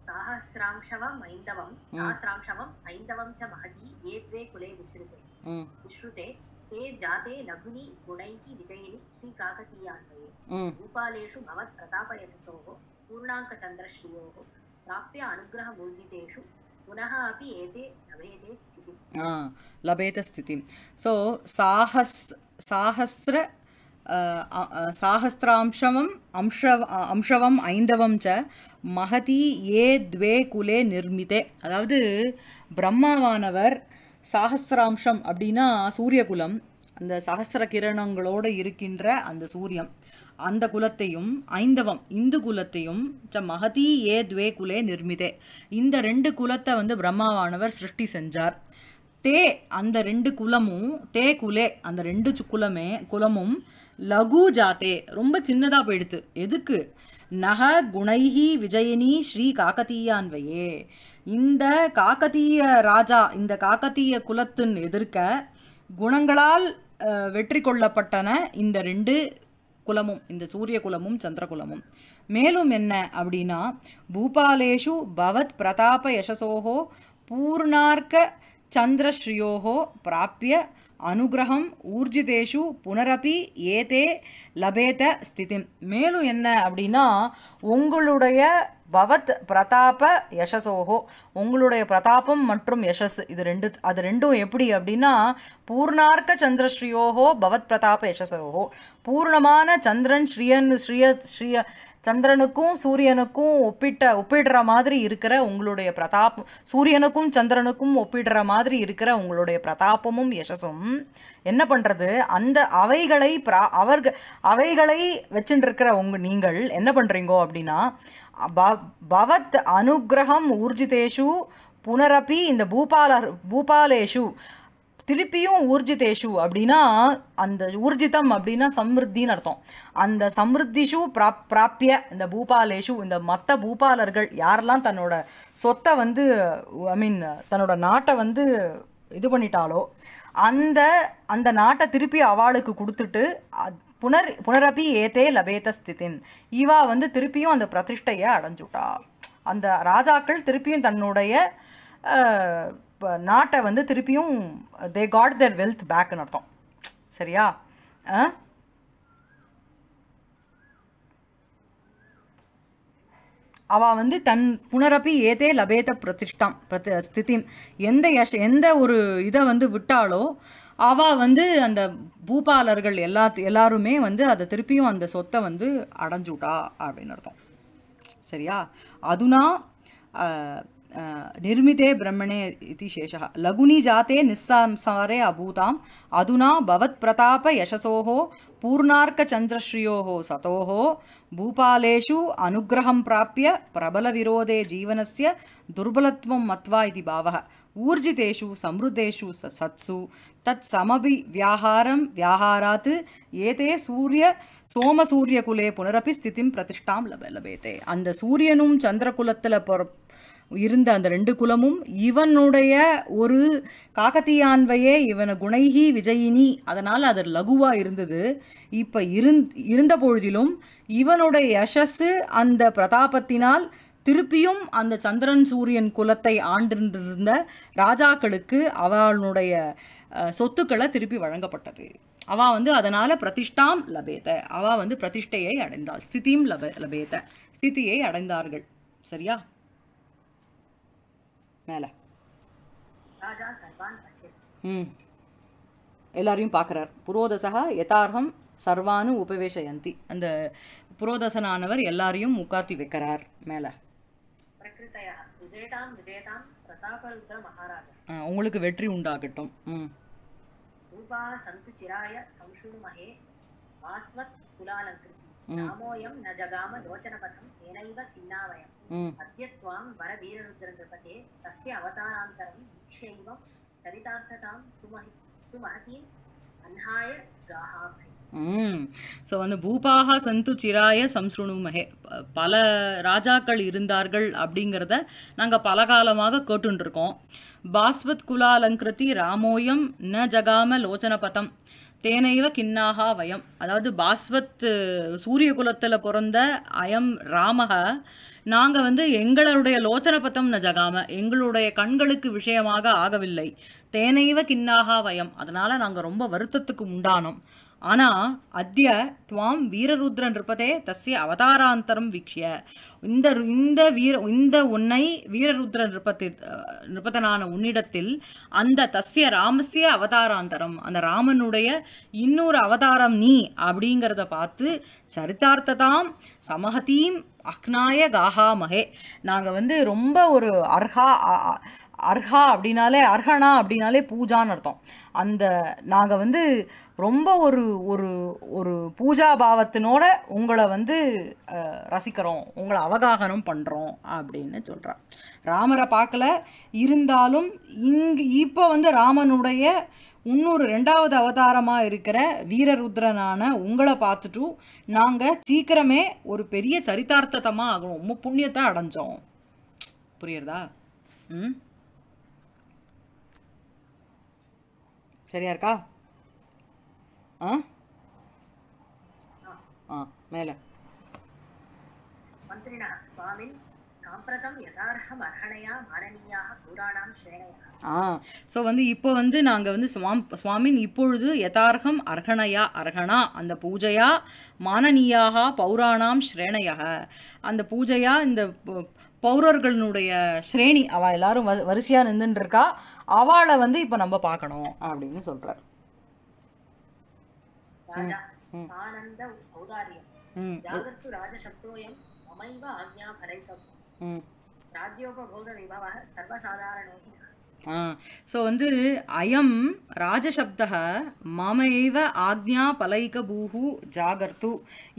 साहस्रांशवम् ऐन्दवं हम्म। सहस्रांशवम् ऐन्दवं च महती ये द्वे कुले विश्रुते हम्म। विश्रुते ते जाते लघुनि गुणैः विजयिनि श्रीकाकतीयान्वये भूपालेषु भवत्प्रतापयशसोः पूर्णाङ्कचन्द्रश्रियोः प्राप्य अनुग्रहमूर्जितेषु पुनः अपि एते लभेते स्थितिं लभेत सो साहस् साहस्र சாகஸ்திராம்சவம் அம்சவ அம்சவம் ஐந்தவம் ச மகதி ஏ துவே குலே நிர்மிதே அதாவது பிரம்மாவானவர் சாகஸ்திராம்சம் அப்படின்னா அந்த சகசர கிரணங்களோடு இருக்கின்ற அந்த சூரியன் அந்த குலத்தையும் ஐந்தவம் இந்து குலத்தையும் ச மகதி ஏ துவே குலே நிர்மிதே இந்த ரெண்டு குலத்தை வந்து பிரம்மாவானவர் சிருஷ்டி செஞ்சார் தே அந்த ரெண்டு குலமும் தே குலே அந்த ரெண்டு குலமே குலமும் லகு ஜாத்தே ரொம்ப சின்னதாக போயிடுத்து எதுக்கு நக குணைஹி விஜயினி ஸ்ரீ காக்கத்தீயான்வையே இந்த காக்கத்தீய ராஜா இந்த காக்கத்தீய குலத்தின் எதிர்க்க குணங்களால் வெற்றி கொள்ளப்பட்டன இந்த ரெண்டு குலமும் இந்த சூரிய குலமும் சந்திர குலமும் மேலும் என்ன அப்படின்னா பூபாலேஷு பவத் பிரதாப யசசோகோ பூர்ணார்க்க சந்திரஸ்ரீயோகோ பிராபிய அனுகிரகம் ஊர்ஜிதேஷு புனரபி ஏதே லபேத ஸ்திதி மேலும் என்ன அப்படின்னா உங்களுடைய பவத் பிரதாப யசசோகோ உங்களுடைய பிரதாபம் மற்றும் யசஸ் இது ரெண்டு அது ரெண்டும் எப்படி அப்படின்னா பூர்ணார்க்க சந்திரஸ்ரீயோகோ பவத் பிரதாப யசசோகோ பூர்ணமான சந்திரன் ஸ்ரீயன் ஸ்ரீய ஸ்ரீய சந்திரனுக்கும் சூரியனுக்கும் ஒப்பிட்ட ஒப்பிடுற மாதிரி இருக்கிற உங்களுடைய பிரதாப் சூரியனுக்கும் சந்திரனுக்கும் ஒப்பிடுற மாதிரி இருக்கிற உங்களுடைய பிரதாபமும் யசஸும் என்ன பண்ணுறது அந்த அவைகளை பிரா அவர்கள் அவைகளை வச்சுட்டு இருக்கிற உங்க நீங்கள் என்ன பண்ணுறீங்கோ அப்படின்னா பவத் அனுகிரகம் ஊர்ஜிதேஷு புனரப்பி இந்த பூபாலர் பூபாலேஷு திருப்பியும் ஊர்ஜிதேஷு அப்படின்னா அந்த ஊர்ஜிதம் அப்படின்னா சம்ருத்தின்னு அர்த்தம் அந்த சம்ருத்திஷு பிரா பிராப்பிய இந்த பூபாலேஷு இந்த மற்ற பூபாலர்கள் யாரெல்லாம் தன்னோட சொத்தை வந்து ஐ மீன் தன்னோட நாட்டை வந்து இது பண்ணிட்டாலோ அந்த அந்த நாட்டை திருப்பி அவளுக்கு கொடுத்துட்டு புனர் புனரபி ஏதே லபேத ஸ்திதின் ஈவா வந்து திருப்பியும் அந்த பிரதிஷ்டையை அடைஞ்சுட்டா அந்த ராஜாக்கள் திருப்பியும் தன்னுடைய நாட்டை வந்து திருப்பியும் they got their wealth back அர்த்தம் சரியா அவள் வந்து தன் புனரப்பி ஏதே லபேத பிரதிஷ்டம் பிரதி ஸ்திதி எந்த எந்த ஒரு இதை வந்து விட்டாலோ அவள் வந்து அந்த பூபாலர்கள் எல்லா எல்லாருமே வந்து அதை திருப்பியும் அந்த சொத்தை வந்து அடைஞ்சுட்டா அப்படின்னு அர்த்தம் சரியா அதுனா நிர்மிதே பிரம்மணே இது சேஷா லகுனி ஜாத்தே நிஸ்ஸாம்சாரே அபூதாம் அதுனா பவத் பிரதாப யசசோகோ பூர்ணார்க்க சந்திரஸ்ரீயோஹோ சதோகோ பூபாலேஷு அனுகிரகம் பிராப்பிய பிரபல விரோதே ஜீவனஸ்ய துர்பலத்துவம் மத்வா இது பாவக ஊர்ஜிதேஷு சம்ருதேஷு சத்சு தத் சமபி வியாஹாரம் வியாஹாராத்து ஏதே சூரிய சோம சூரிய குலே புனரப்பி ஸ்திதிம் பிரதிஷ்டாம் லப லபேத்தே அந்த சூரியனும் சந்திர குலத்தில் பொற இருந்த அந்த ரெண்டு குலமும் இவனுடைய ஒரு காக்கத்தியான்வையே இவன குணைகி விஜயினி அதனால் அது லகுவாக இருந்தது இப்போ இருந்த பொழுதிலும் இவனுடைய யசஸ்ஸு அந்த பிரதாபத்தினால் திருப்பியும் அந்த சந்திரன் சூரியன் குலத்தை ஆண்டிருந்திருந்த ராஜாக்களுக்கு அவளுடைய சொத்துக்களை திருப்பி வழங்கப்பட்டது அவ வந்து அதனால் பிரதிஷ்டாம் லபேத அவ வந்து பிரதிஷ்டையை அடைந்தாள் ஸ்திதியும் லப லபேத ஸ்திதியை அடைந்தார்கள் சரியா மேலே எல்லாரையும் பார்க்குறார் புரோதசகா யதார்ஹம் சர்வானு உபவேஷயந்தி அந்த புரோதசனானவர் எல்லாரையும் உட்காத்தி வைக்கிறார் மேலே உங்களுக்கு வெற்றி உண்டாகட்டும் ரூபா சந்து சிராய வாஸ்வத் குலாலங்கிருதி ந லோச்சனபதம் ஏனைவ கிண்ணாவயம் அத்யத்வாம் வர வீரருத்ர நிருபதே தஸ்ய அவதாராந்தரம் சரிதார்த்ததாம் சுமஹி சுமஹதீம் அன்ஹாய காஹாபை ஸோ வந்து பூபாக சந்து சிராய சம்சுணுமகே பல ராஜாக்கள் இருந்தார்கள் அப்படிங்கிறத நாங்கள் பல காலமாக கேட்டுருக்கோம் பாஸ்வத் குலாலங்கிருதி ராமோயம் ந ஜகாம லோச்சன பதம் தேனைவ கிண்ணாகா வயம் அதாவது பாஸ்வத் சூரிய குலத்தில் பிறந்த அயம் ராமக நாங்கள் வந்து எங்களுடைய லோச்சன பத்தம் ந ஜகாம எங்களுடைய கண்களுக்கு விஷயமாக ஆகவில்லை தேனைவ கிண்ணாகா வயம் அதனால் நாங்கள் ரொம்ப வருத்தத்துக்கு உண்டானோம் ஆனா அத்திய துவாம் வீரருத்ரன் இருப்பதே தஸ்ய அவதாராந்தரம் வீக்ஷிய இந்த இந்த வீர இந்த உன்னை வீரருத்ரன் நிருபத்தி நிருபதனான உன்னிடத்தில் அந்த தஸ்ய ராமசிய அவதாராந்தரம் அந்த ராமனுடைய இன்னொரு அவதாரம் நீ அப்படிங்கிறத பார்த்து சரித்தார்த்ததாம் சமஹதீம் அக்னாய மகே நாங்கள் வந்து ரொம்ப ஒரு அர்ஹா அர்ஹா அப்படின்னாலே அர்ஹனா அப்படின்னாலே பூஜான்னு அர்த்தம் அந்த நாங்கள் வந்து ரொம்ப ஒரு ஒரு ஒரு பூஜா பாவத்தினோட உங்களை வந்து ரசிக்கிறோம் உங்களை அவகாகனம் பண்ணுறோம் அப்படின்னு சொல்கிறார் ராமரை பார்க்கல இருந்தாலும் இங்கு இப்போ வந்து ராமனுடைய இன்னொரு ரெண்டாவது அவதாரமாக இருக்கிற வீரருத்ரனான உங்களை பார்த்துட்டும் நாங்கள் சீக்கிரமே ஒரு பெரிய சரித்தார்த்தமாக ஆகணும் ரொம்ப புண்ணியத்தை அடைஞ்சோம் புரியுறதா ம் சரியா இருக்கா ஆ ஆ மேலே அர்ஹணையா மந்திரிணா சுவாமின் ஆ ஸோ வந்து இப்போ வந்து நாங்கள் வந்து சுவாம் சுவாமின் இப்பொழுது யதார்கம் அர்ஹணையா அர்ஹனா அந்த பூஜையா மானனீயாக பௌராணாம் ஸ்ரேணையாக அந்த பூஜையா இந்த பௌரர்களினுடைய ஸ்ரேணி அவள் எல்லாரும் வ வரிசையாக நின்றுட்டுருக்கா அவளை வந்து இப்போ நம்ம பார்க்கணும் அப்படின்னு சொல்கிறார் राजा सानन्द औदार्यं जागर्तु राजशब्दोऽयं ममैव आज्ञाफलैकं राज्योपभोगविभवः सर्वसाधारणोऽपि ஸோ வந்து அயம் ராஜசப்த மமைவ ஆக்ஞா பூஹு ஜாகர்த்து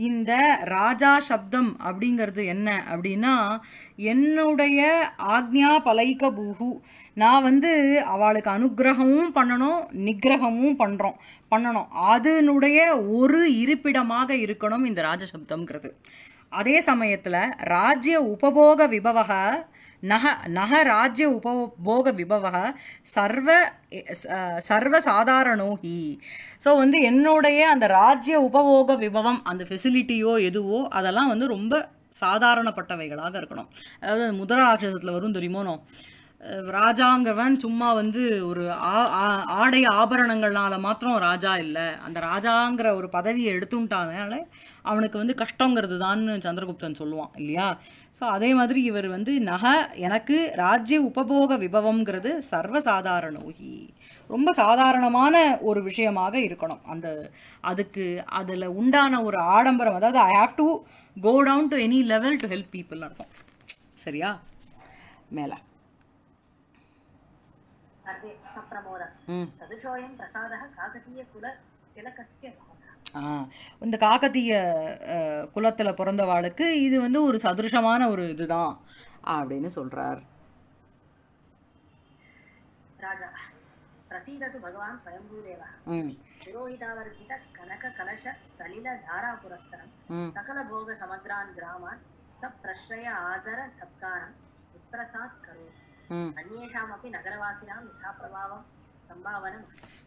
இந்த ராஜா சப்தம் அப்படிங்கிறது என்ன அப்படின்னா என்னுடைய ஆக்ஞா பூஹு நான் வந்து அவளுக்கு அனுகிரகமும் பண்ணணும் நிகிரகமும் பண்ணுறோம் பண்ணணும் அதனுடைய ஒரு இருப்பிடமாக இருக்கணும் இந்த ராஜசப்தம்ங்கிறது அதே சமயத்தில் ராஜ்ய உபபோக விபவக நக நகராஜ்ய உபோக விபவ சர்வ சர்வசாதாரணோகி ஸோ வந்து என்னுடைய அந்த ராஜ்ய உபபோக விபவம் அந்த ஃபெசிலிட்டியோ எதுவோ அதெல்லாம் வந்து ரொம்ப சாதாரணப்பட்டவைகளாக இருக்கணும் அதாவது முதலாட்சத்தில் வரும் தெரியுமோனோ ராஜாங்கிறவன் சும்மா வந்து ஒரு ஆடை ஆபரணங்கள்னால மாத்திரம் ராஜா இல்லை அந்த ராஜாங்கிற ஒரு பதவியை எடுத்துட்டானால அவனுக்கு வந்து கஷ்டங்கிறது தான் சந்திரகுப்தன் சொல்லுவான் இல்லையா ஸோ அதே மாதிரி இவர் வந்து நகை எனக்கு ராஜ்ய உபபோக விபவம்ங்கிறது சர்வசாதாரண ஊகி ரொம்ப சாதாரணமான ஒரு விஷயமாக இருக்கணும் அந்த அதுக்கு அதில் உண்டான ஒரு ஆடம்பரம் அதாவது I have to go down to any level to help people அர்த்தம் சரியா மேலே இந்த காக்கத்திய குலத்துல பிறந்தவாளுக்கு இது வந்து ஒரு சதுருஷமான ஒரு இதுதான் அப்படின்னு சொல்றார் ராஜா பிரசீதது பகவான் ஸ்வயம்பூதேவா புரோஹிதாவர்ஜித கனக கலஷ சலில தாரா புரஸ்சரம் சகல போக சமுத்ரான் கிராமான் தப் ஆதர சத்காரம் விப்ரசாத் हम्म। अन्येषामपि नगरवासिनां यथा प्रभावं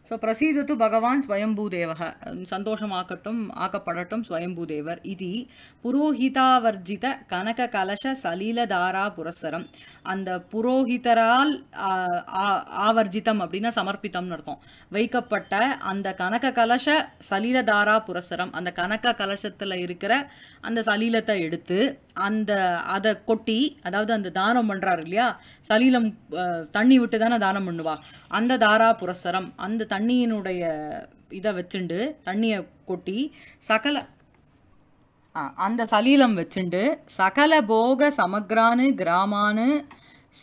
ஸோ பிரசீதத்து பகவான் ஸ்வயம்பூதேவக சந்தோஷமாக்கட்டும் ஆக்கப்படட்டும் ஸ்வயம்பூதேவர் இது புரோஹிதாவர்ஜித கனக கலச சலீலதாரா புரசரம் அந்த புரோஹிதரால் ஆவர்ஜிதம் அப்படின்னா சமர்ப்பித்தம்னு அர்த்தம் வைக்கப்பட்ட அந்த கனக கலச சலீலதாரா புரசரம் அந்த கனக கலசத்தில் இருக்கிற அந்த சலீலத்தை எடுத்து அந்த அதை கொட்டி அதாவது அந்த தானம் பண்ணுறாரு இல்லையா சலீலம் தண்ணி விட்டு தானே தானம் பண்ணுவா அந்த தாரா புரசரம் அந்த தண்ணியினுடைய இதை வச்சுண்டு தண்ணியை கொட்டி சகல அந்த சலீலம் வச்சுண்டு சகல போக சமக்ரானு கிராமானு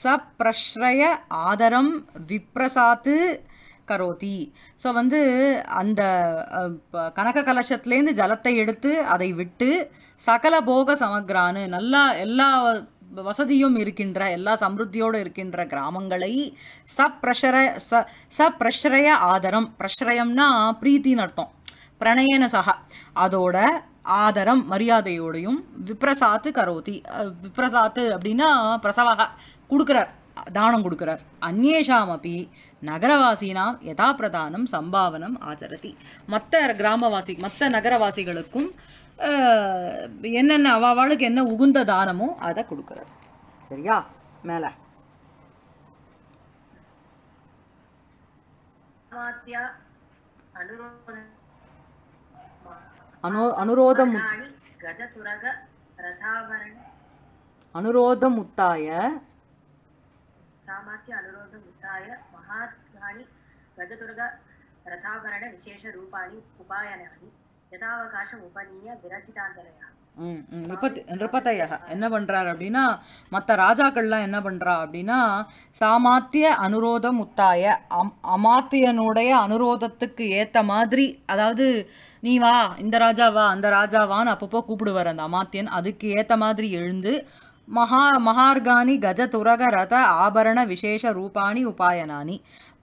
சப்ரஷ்ரய ஆதரம் விப்ரசாத்து கரோதி ஸோ வந்து அந்த கனக கலசத்துலேருந்து ஜலத்தை எடுத்து அதை விட்டு சகல போக சமக்ரானு நல்லா எல்லா வசதியும் இருக்கின்ற எல்லா சமிருத்தியோடு இருக்கின்ற கிராமங்களை சப்ரஷர ச சப்ரஷரய ஆதரம் பிரஷரயம்னா பிரீத்தின்னு அர்த்தம் பிரணயன சகா அதோட ஆதரம் மரியாதையோடையும் விப்ரசாத்து கரோதி விப்ரசாத்து அப்படின்னா பிரசவாக கொடுக்குறார் தானம் கொடுக்குறார் அந்நேஷாம் அப்படி நகரவாசினாம் யதா பிரதானம் சம்பாவனம் ஆச்சரதி மற்ற கிராமவாசி மற்ற நகரவாசிகளுக்கும் என்னென்ன அவளுக்கு என்ன உகுந்த தானமோ அதை கொடுக்குறது சரியா மேலே அனு அனுரோதம் அனுரோதமுத்தாய சாமாத்திய அனுரோதமுத்தாய மகாத்மானி கஜதுர்க ரதாபரண விசேஷ ரூபாணி உபாயனானி நிருபத்தையாக என்ன பண்றார் அப்படின்னா மற்ற ராஜாக்கள்லாம் என்ன பண்றா அப்படின்னா சாமாத்திய அனுரோதம் முத்தாய அம் அமாத்தியனுடைய அனுரோதத்துக்கு ஏத்த மாதிரி அதாவது நீ வா இந்த ராஜா வா அந்த ராஜாவான்னு அப்பப்போ கூப்பிடுவார் அந்த அமாத்தியன் அதுக்கு ஏத்த மாதிரி எழுந்து மகா மகார்கானி கஜ துரக ரத ஆபரண விசேஷ ரூபாணி உபாயனானி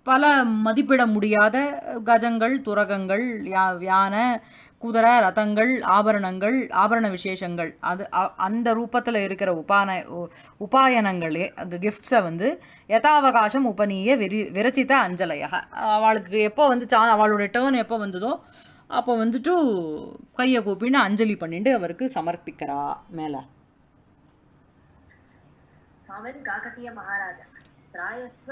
பல மதிப்பிட முடியாத கஜங்கள் துரகங்கள் யா யானை குதிரை ரதங்கள் ஆபரணங்கள் ஆபரண விசேஷங்கள் அது அந்த ரூபத்தில் இருக்கிற உபான உபாயனங்களே கிஃப்ட்ஸை வந்து யதாவகாசம் உபநீய விரி விரச்சித அஞ்சலையாக அவளுக்கு எப்போ வந்து சா அவளுடைய டேர்ன் எப்போ வந்ததோ அப்போ வந்துட்டு கையை கூப்பின்னு அஞ்சலி பண்ணிட்டு அவருக்கு சமர்ப்பிக்கிறா மேலே மகாராஜா काकतीय महाराज त्रायस्व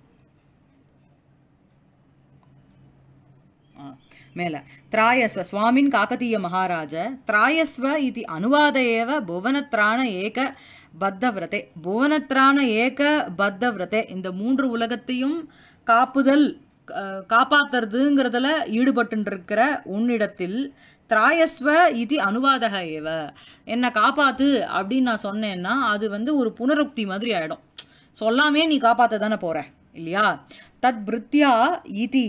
மேலே திராயஸ்வ சுவாமின் காக்கதீய மகாராஜ திராயஸ்வ இது அனுவாத ஏவ புவனத்ரான ஏக பத்தவிரதே புவனத்ரான ஏக பத்தவிரதே இந்த மூன்று உலகத்தையும் காப்புதல் காப்பாத்துறதுங்கிறதுல ஈடுபட்டுருக்கிற உன்னிடத்தில் திராயஸ்வ இது அனுவாதக ஏவ என்னை காப்பாத்து அப்படின்னு நான் சொன்னேன்னா அது வந்து ஒரு புனருக்தி மாதிரி ஆகிடும் சொல்லாமே நீ காப்பாத்த தானே போகிற இல்லையா தத் பிருத்தியா இதி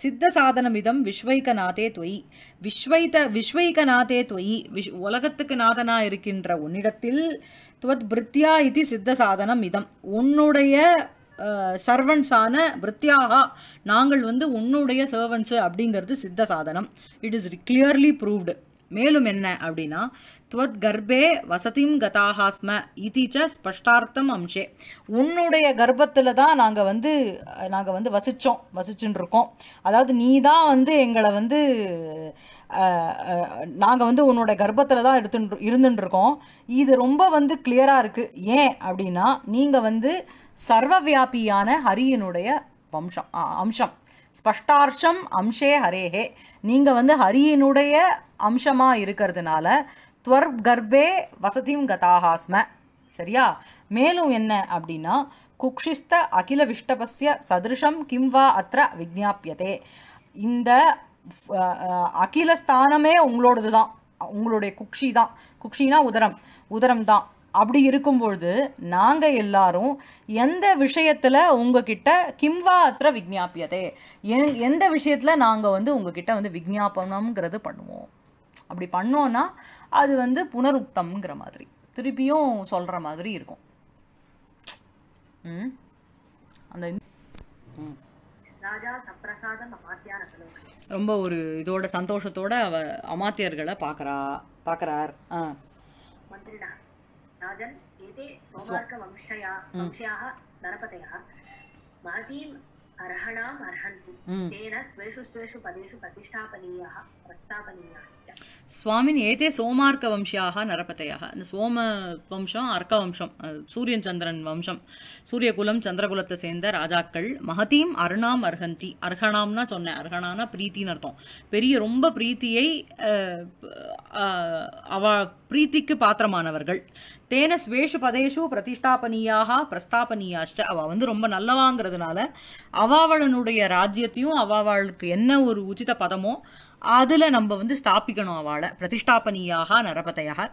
சித்தசாதனமிதம் விஸ்வைகநாதே தொய் விஸ்வைத விஸ்வைகநாதே தொய் விஷ் உலகத்துக்கு நாதனா இருக்கின்ற உன்னிடத்தில் துவத் பிருத்தியா இது சாதனம் இதம் உன்னுடைய சர்வன்ஸான விருத்தியாகா நாங்கள் வந்து உன்னுடைய சர்வன்ஸு அப்படிங்கிறது சித்த சாதனம் இட் இஸ் கிளியர்லி ப்ரூவ்டு மேலும் என்ன அப்படின்னா துவத் கர்ப்பே வசதிம் கதாஹாஸ்ம இதிச்ச ஸ்பஷ்டார்த்தம் அம்சே உன்னுடைய கர்ப்பத்தில் தான் நாங்கள் வந்து நாங்கள் வந்து வசித்தோம் வசிச்சுன்னு இருக்கோம் அதாவது நீ தான் வந்து எங்களை வந்து நாங்கள் வந்து உன்னோட கர்ப்பத்தில் தான் எடுத்து இருந்துட்டுருக்கோம் இது ரொம்ப வந்து கிளியராக இருக்குது ஏன் அப்படின்னா நீங்கள் வந்து சர்வவியாபியான ஹரியனுடைய வம்சம் அம்சம் ஸ்பஷ்டார்ஷம் அம்சே ஹரேஹே நீங்கள் வந்து ஹரியினுடைய அம்சமாக இருக்கிறதுனால துவர்ப் கர்ப்பே வசதியும் கதாகாஸ்ம சரியா மேலும் என்ன அப்படின்னா குக்ஷிஸ்த அகில விஷ்டபஸ்ய சதிருஷம் கிம் வா அத்த விஜாபியதே இந்த அகில ஸ்தானமே உங்களோடது தான் உங்களுடைய குக்ஷி தான் குக்ஷினா உதரம் உதரம் தான் அப்படி இருக்கும்பொழுது நாங்கள் எல்லாரும் எந்த விஷயத்தில் உங்ககிட்ட கிம்வா அத்த விஜாபியதே எந்த விஷயத்தில் நாங்கள் வந்து உங்ககிட்ட வந்து விஜாபனம்ங்கிறது பண்ணுவோம் அப்படி பண்ணோன்னா அது வந்து புனருத்தம்ங்கிற மாதிரி திருப்பியும் சொல்கிற மாதிரி இருக்கும் அந்த ரொம்ப ஒரு இதோட சந்தோஷத்தோட அவ அமாத்தியர்களை பார்க்கறா பார்க்கறார் ஆ ராஜன் ஏதே சோமார்க்க வம்சயா வம்சயாக நரபதையா அர்ஹணாம் அர்ஹந்து தேன ஸ்வேஷு ஸ்வேஷு பதேஷு பிரதிஷ்டாபனீயாக பிரஸ்தாபனீயாஸ்ட சுவாமின் ஏதே சோமார்க்க வம்சியாக நரபதையாக இந்த சோம வம்சம் அர்க்க வம்சம் சூரியன் சந்திரன் வம்சம் சூரியகுலம் சந்திரகுலத்தை சேர்ந்த ராஜாக்கள் மகத்தீம் அருணாம் அர்ஹந்தி அர்ஹணாம்னா சொன்னேன் அர்ஹணானா பிரீத்தின்னு அர்த்தம் பெரிய ரொம்ப பிரீத்தியை அவ பிரீத்திக்கு பாத்திரமானவர்கள் தேன ஸ்வேஷு பதேஷு பிரதிஷ்டாபனீயாக பிரஸ்தாபனீயாஷ்ட அவ வந்து ரொம்ப நல்லவாங்கிறதுனால அவ அவாவளனுடைய ராஜ்யத்தையும் அவாவாளுக்கு என்ன ஒரு உச்சித பதமோ அதில் நம்ம வந்து ஸ்தாபிக்கணும் அவளை பிரதிஷ்டாபனியாக நரபதையாக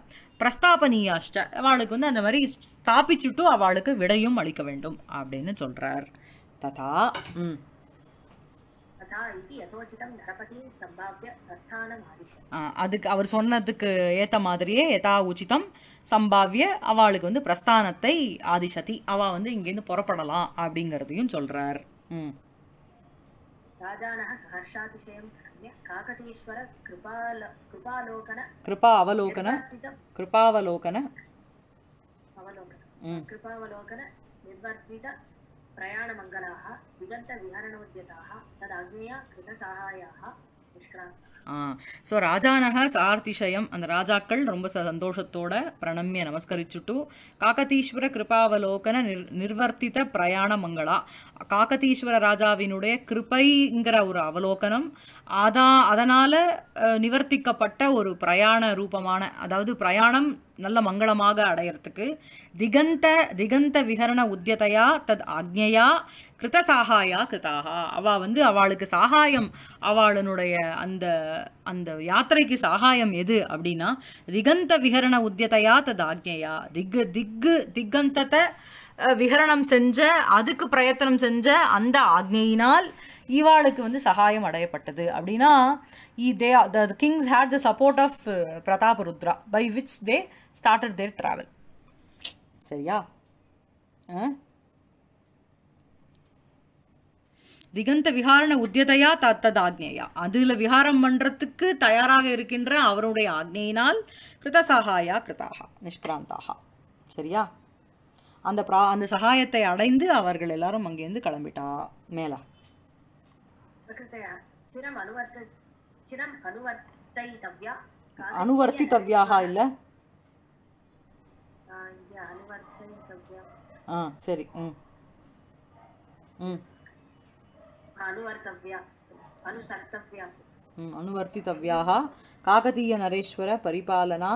பிரஸ்தாபனியாஷ்ட அவளுக்கு வந்து அந்த மாதிரி ஸ்தாபிச்சுட்டும் அவளுக்கு விடையும் அளிக்க வேண்டும் அப்படின்னு சொல்கிறார் ததா ம் அதுக்கு அவர் சொன்னதுக்கு ஏற்ற மாதிரியே எதா உச்சிதம் சம்பாவிய அவளுக்கு வந்து பிரஸ்தானத்தை ஆதிசதி அவ வந்து இங்கேருந்து புறப்படலாம் அப்படிங்கிறதையும் சொல்கிறார் तिशयं काकती कृपावलोकन अवलोकन कृपावलोकन निर्वर्तितप्रयाणमङ्गलाः दिगन्तविहरणोद्यताः तदग्नया कृतसाहाय्याः निष्क्रान्तः ஸோ ராஜானக சார்த்திஷயம் அந்த ராஜாக்கள் ரொம்ப சந்தோஷத்தோட பிரணமிய நமஸ்கரிச்சுட்டு காக்கதீஸ்வர கிருபாவலோகன நிர் நிர்வர்த்தித பிரயாண மங்களா காக்கதீஸ்வர ராஜாவினுடைய கிருபைங்கிற ஒரு அவலோகனம் அதான் அதனால் நிவர்த்திக்கப்பட்ட ஒரு பிரயாண ரூபமான அதாவது பிரயாணம் நல்ல மங்களமாக அடையிறதுக்கு திகந்த திகந்த விகரண உத்தியதையா தத் ஆக்ஞையா கிருத்த சாகாயா கிருதாகா அவள் வந்து அவளுக்கு சாகாயம் அவளனுடைய அந்த அந்த யாத்திரைக்கு சாகாயம் எது அப்படின்னா திகந்த விகரண உத்தியதையா தத் ஆக்ஞையா திக்கு திக்கு திகந்தத்தை விகரணம் செஞ்ச அதுக்கு பிரயத்தனம் செஞ்ச அந்த ஆக்ஞையினால் இவாளுக்கு வந்து சகாயம் அடையப்பட்டது அப்படின்னா they the kings had the support of Pratap Rudra by which they started their travel சரியா திகந்த விஹாரண உத்தியதையா தத்தது ஆக்னேயா அதில் விஹாரம் பண்ணுறதுக்கு தயாராக இருக்கின்ற அவருடைய ஆக்னையினால் கிருதசகாயா கிருதாகா நிஷ்பிராந்தாக சரியா அந்த ப்ரா அந்த சகாயத்தை அடைந்து அவர்கள் எல்லாரும் அங்கேருந்து கிளம்பிட்டா மேலா சிரம் அனுவர்த்த சிரம் அனுவர்த்தைதவ்யா அனுவர்த்தித்தவ்யாகா இல்ல சரி ம் ம் அனுவர்த்தவ்யா அனுசர்த்தவ்யா அனுவர்த்தித்தவ்யாக காகதீய நரேஸ்வர பரிபாலனா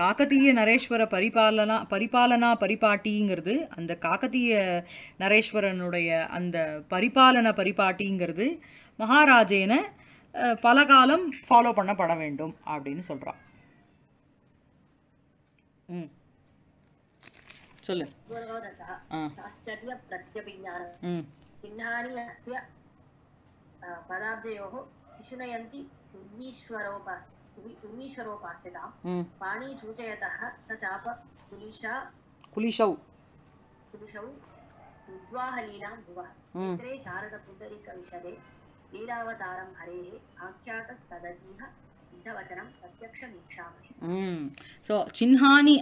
காக்கதீய நரேஸ்வர பரிபாலனா பரிபாலனா பரிபாட்டிங்கிறது அந்த காக்கதீய நரேஸ்வரனுடைய அந்த பரிபாலன பரிபாட்டிங்கிறது மகாராஜேன பல காலம் ஃபாலோ பண்ணப்பட வேண்டும் அப்படின்னு சொல்கிறான் ம் சொல்லு ஆ ம் పదాబ్జయోహో విశునయంతి యువీశ్వరోపాస్ యువీశ్వరోపాస్యతాం పాణి సూచయత స చాప కులీషా కులీషౌ కులీషౌ ఉద్వాహలీలాం భువ చిత్రే శారద పుండరీక విషదే లీలావతారం హరేః ఆఖ్యాతస్తదీహ ஸோ சின்ஹானி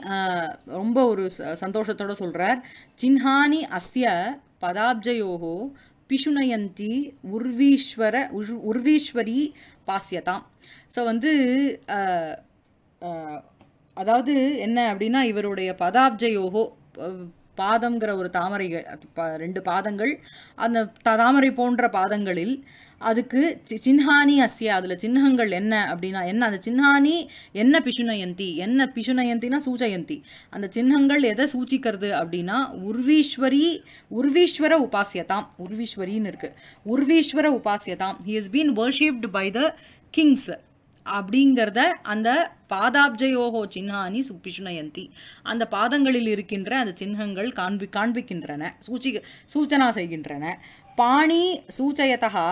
ரொம்ப ஒரு சந்தோஷத்தோடு சொல்கிறார் சின்ஹானி அஸ்ய பதாப்ஜயோகோ பிஷுணயந்தி உர்வீஸ்வர உர்வீஸ்வரி பாசியதாம் ஸோ வந்து அதாவது என்ன அப்படின்னா இவருடைய பதாப்ஜயோகோ பாதம்ங்கிற ஒரு தாமரை ரெண்டு பாதங்கள் அந்த தாமரை போன்ற பாதங்களில் அதுக்கு சின்ஹானி அஸ்ய அதில் சின்னங்கள் என்ன அப்படின்னா என்ன அந்த சின்ஹானி என்ன பிசுனயந்தி என்ன பிசுனயந்தினா சூஜயந்தி அந்த சின்னங்கள் எதை சூச்சிக்கிறது அப்படின்னா உர்வீஸ்வரி உர்வீஸ்வர உபாசியதாம் உர்வீஸ்வரின்னு இருக்குது உர்வீஸ்வர உபாசியதாம் he is been worshipped by the kings அப்படிங்கிறத அந்த பாதாப்ஜயோகோ சின்னானி சுப்பிச்சுணயந்தி அந்த பாதங்களில் இருக்கின்ற அந்த சின்னங்கள் காண்பி காண்பிக்கின்றன சூச்சி சூச்சனா செய்கின்றன பாணி சூச்சயதா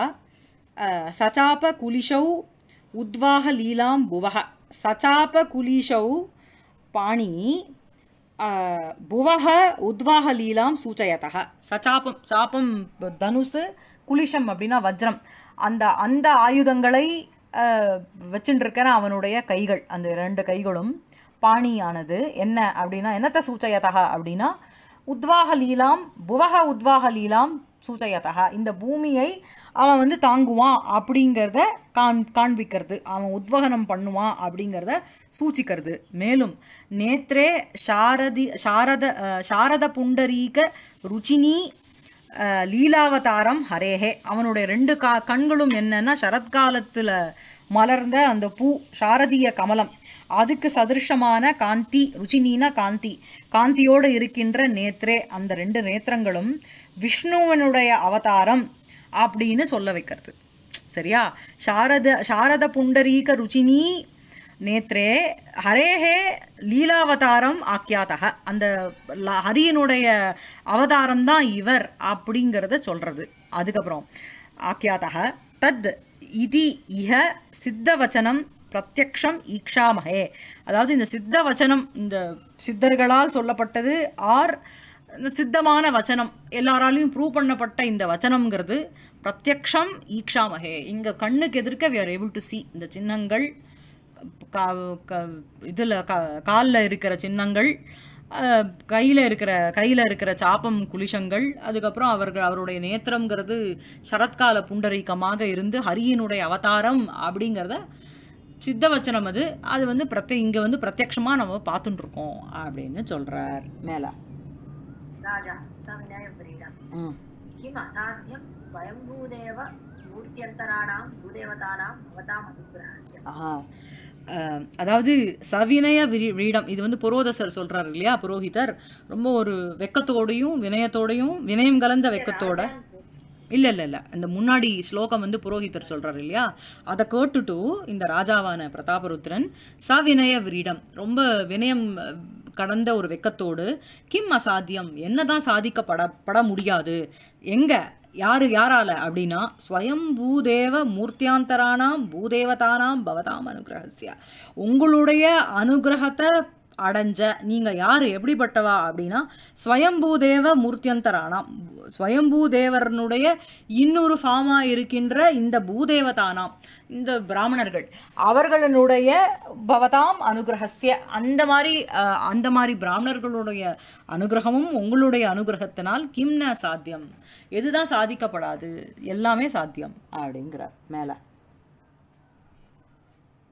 சச்சாப குலிஷௌ உத்வாக லீலாம் புவக சச்சாப குலிஷௌ பாணி புவக உத்வாக லீலாம் சூச்சயதா சச்சாபம் சாப்பம் தனுசு குலிஷம் அப்படின்னா வஜ்ரம் அந்த அந்த ஆயுதங்களை வச்சுட்டுருக்கிற அவனுடைய கைகள் அந்த ரெண்டு கைகளும் பாணியானது என்ன அப்படின்னா என்னத்த சூச்சயதகா அப்படின்னா உத்வாக லீலாம் புவக உத்வாக லீலாம் சூச்சயதகா இந்த பூமியை அவன் வந்து தாங்குவான் அப்படிங்கிறத காண் காண்பிக்கிறது அவன் உத்வகனம் பண்ணுவான் அப்படிங்கிறத சூச்சிக்கிறது மேலும் நேத்ரே சாரதி சாரத சாரத புண்டரீக ருச்சினி லீலாவதாரம் ஹரேஹே அவனுடைய ரெண்டு கா கண்களும் என்னன்னா சரத்காலத்தில் மலர்ந்த அந்த பூ சாரதிய கமலம் அதுக்கு சதிருஷமான காந்தி ருச்சினா காந்தி காந்தியோடு இருக்கின்ற நேத்ரே அந்த ரெண்டு நேத்திரங்களும் விஷ்ணுவனுடைய அவதாரம் அப்படின்னு சொல்ல வைக்கிறது சரியா சாரத சாரத புண்டரீக ருச்சினி நேத்ரே ஹரேஹே லீலாவதாரம் ஆக்கியாதக அந்த ஹரியனுடைய அவதாரம் தான் இவர் அப்படிங்கிறத சொல்கிறது அதுக்கப்புறம் ஆக்கியாதக தத் இதி இஹ சித்தவச்சனம் பிரத்யக்ஷம் ஈக்ஷாமகே அதாவது இந்த சித்த வச்சனம் இந்த சித்தர்களால் சொல்லப்பட்டது ஆர் சித்தமான வச்சனம் எல்லாராலையும் ப்ரூவ் பண்ணப்பட்ட இந்த வச்சனம்ங்கிறது பிரத்யக்ஷம் ஈக்ஷாமகே இங்கே கண்ணுக்கு எதிர்க்க we are able to see இந்த சின்னங்கள் இதில் க இதில் காலில் இருக்கிற சின்னங்கள் கையில் இருக்கிற கையில் இருக்கிற சாப்பம் குளிஷங்கள் அதுக்கப்புறம் அவர்கள் அவருடைய நேத்திரங்கிறது சரத்கால புண்டரீக்கமாக இருந்து ஹரியனுடைய அவதாரம் அப்படிங்கிறத சித்தவச்சனம் அது அது வந்து பிரத்ய இங்கே வந்து பிரத்யக்ஷமாக நம்ம பார்த்துட்டு இருக்கோம் அப்படின்னு சொல்கிறார் மேலே किम् असाध्यं स्वयंभूदेव பூதேவதானாம் அவதாம் அனுகிரகம் அதாவது சவினய விரி விரீடம் இது வந்து புரோதசர் சொல்கிறார் இல்லையா புரோகிதர் ரொம்ப ஒரு வெக்கத்தோடையும் வினயத்தோடையும் வினயம் கலந்த வெக்கத்தோட இல்லை இல்லை இல்லை இந்த முன்னாடி ஸ்லோகம் வந்து புரோஹிதர் சொல்கிறார் இல்லையா அதை கேட்டுட்டு இந்த ராஜாவான பிரதாபருத்ரன் சவினய விரீடம் ரொம்ப வினயம் கடந்த ஒரு வெக்கத்தோடு கிம் அசாத்தியம் என்னதான் சாதிக்கப்பட பட முடியாது எங்க யாரு யாரால அப்படின்னா ஸ்வயம் பூதேவ மூர்த்தியாந்தரானாம் பூதேவதானாம் பவதாம் அனுகிரகசியா உங்களுடைய அனுகிரகத்தை அடைஞ்ச நீங்கள் யார் எப்படிப்பட்டவா அப்படின்னா ஸ்வயம்பூதேவ மூர்த்தியந்தரானாம் ஸ்வயம்பூதேவரனுடைய இன்னொரு ஃபார்மாக இருக்கின்ற இந்த பூதேவதானாம் இந்த பிராமணர்கள் அவர்களுடைய பவதாம் அனுகிரகசிய அந்த மாதிரி அந்த மாதிரி பிராமணர்களுடைய அனுகிரகமும் உங்களுடைய அனுகிரகத்தினால் கிம்ன சாத்தியம் எதுதான் சாதிக்கப்படாது எல்லாமே சாத்தியம் அப்படிங்கிறார் மேலே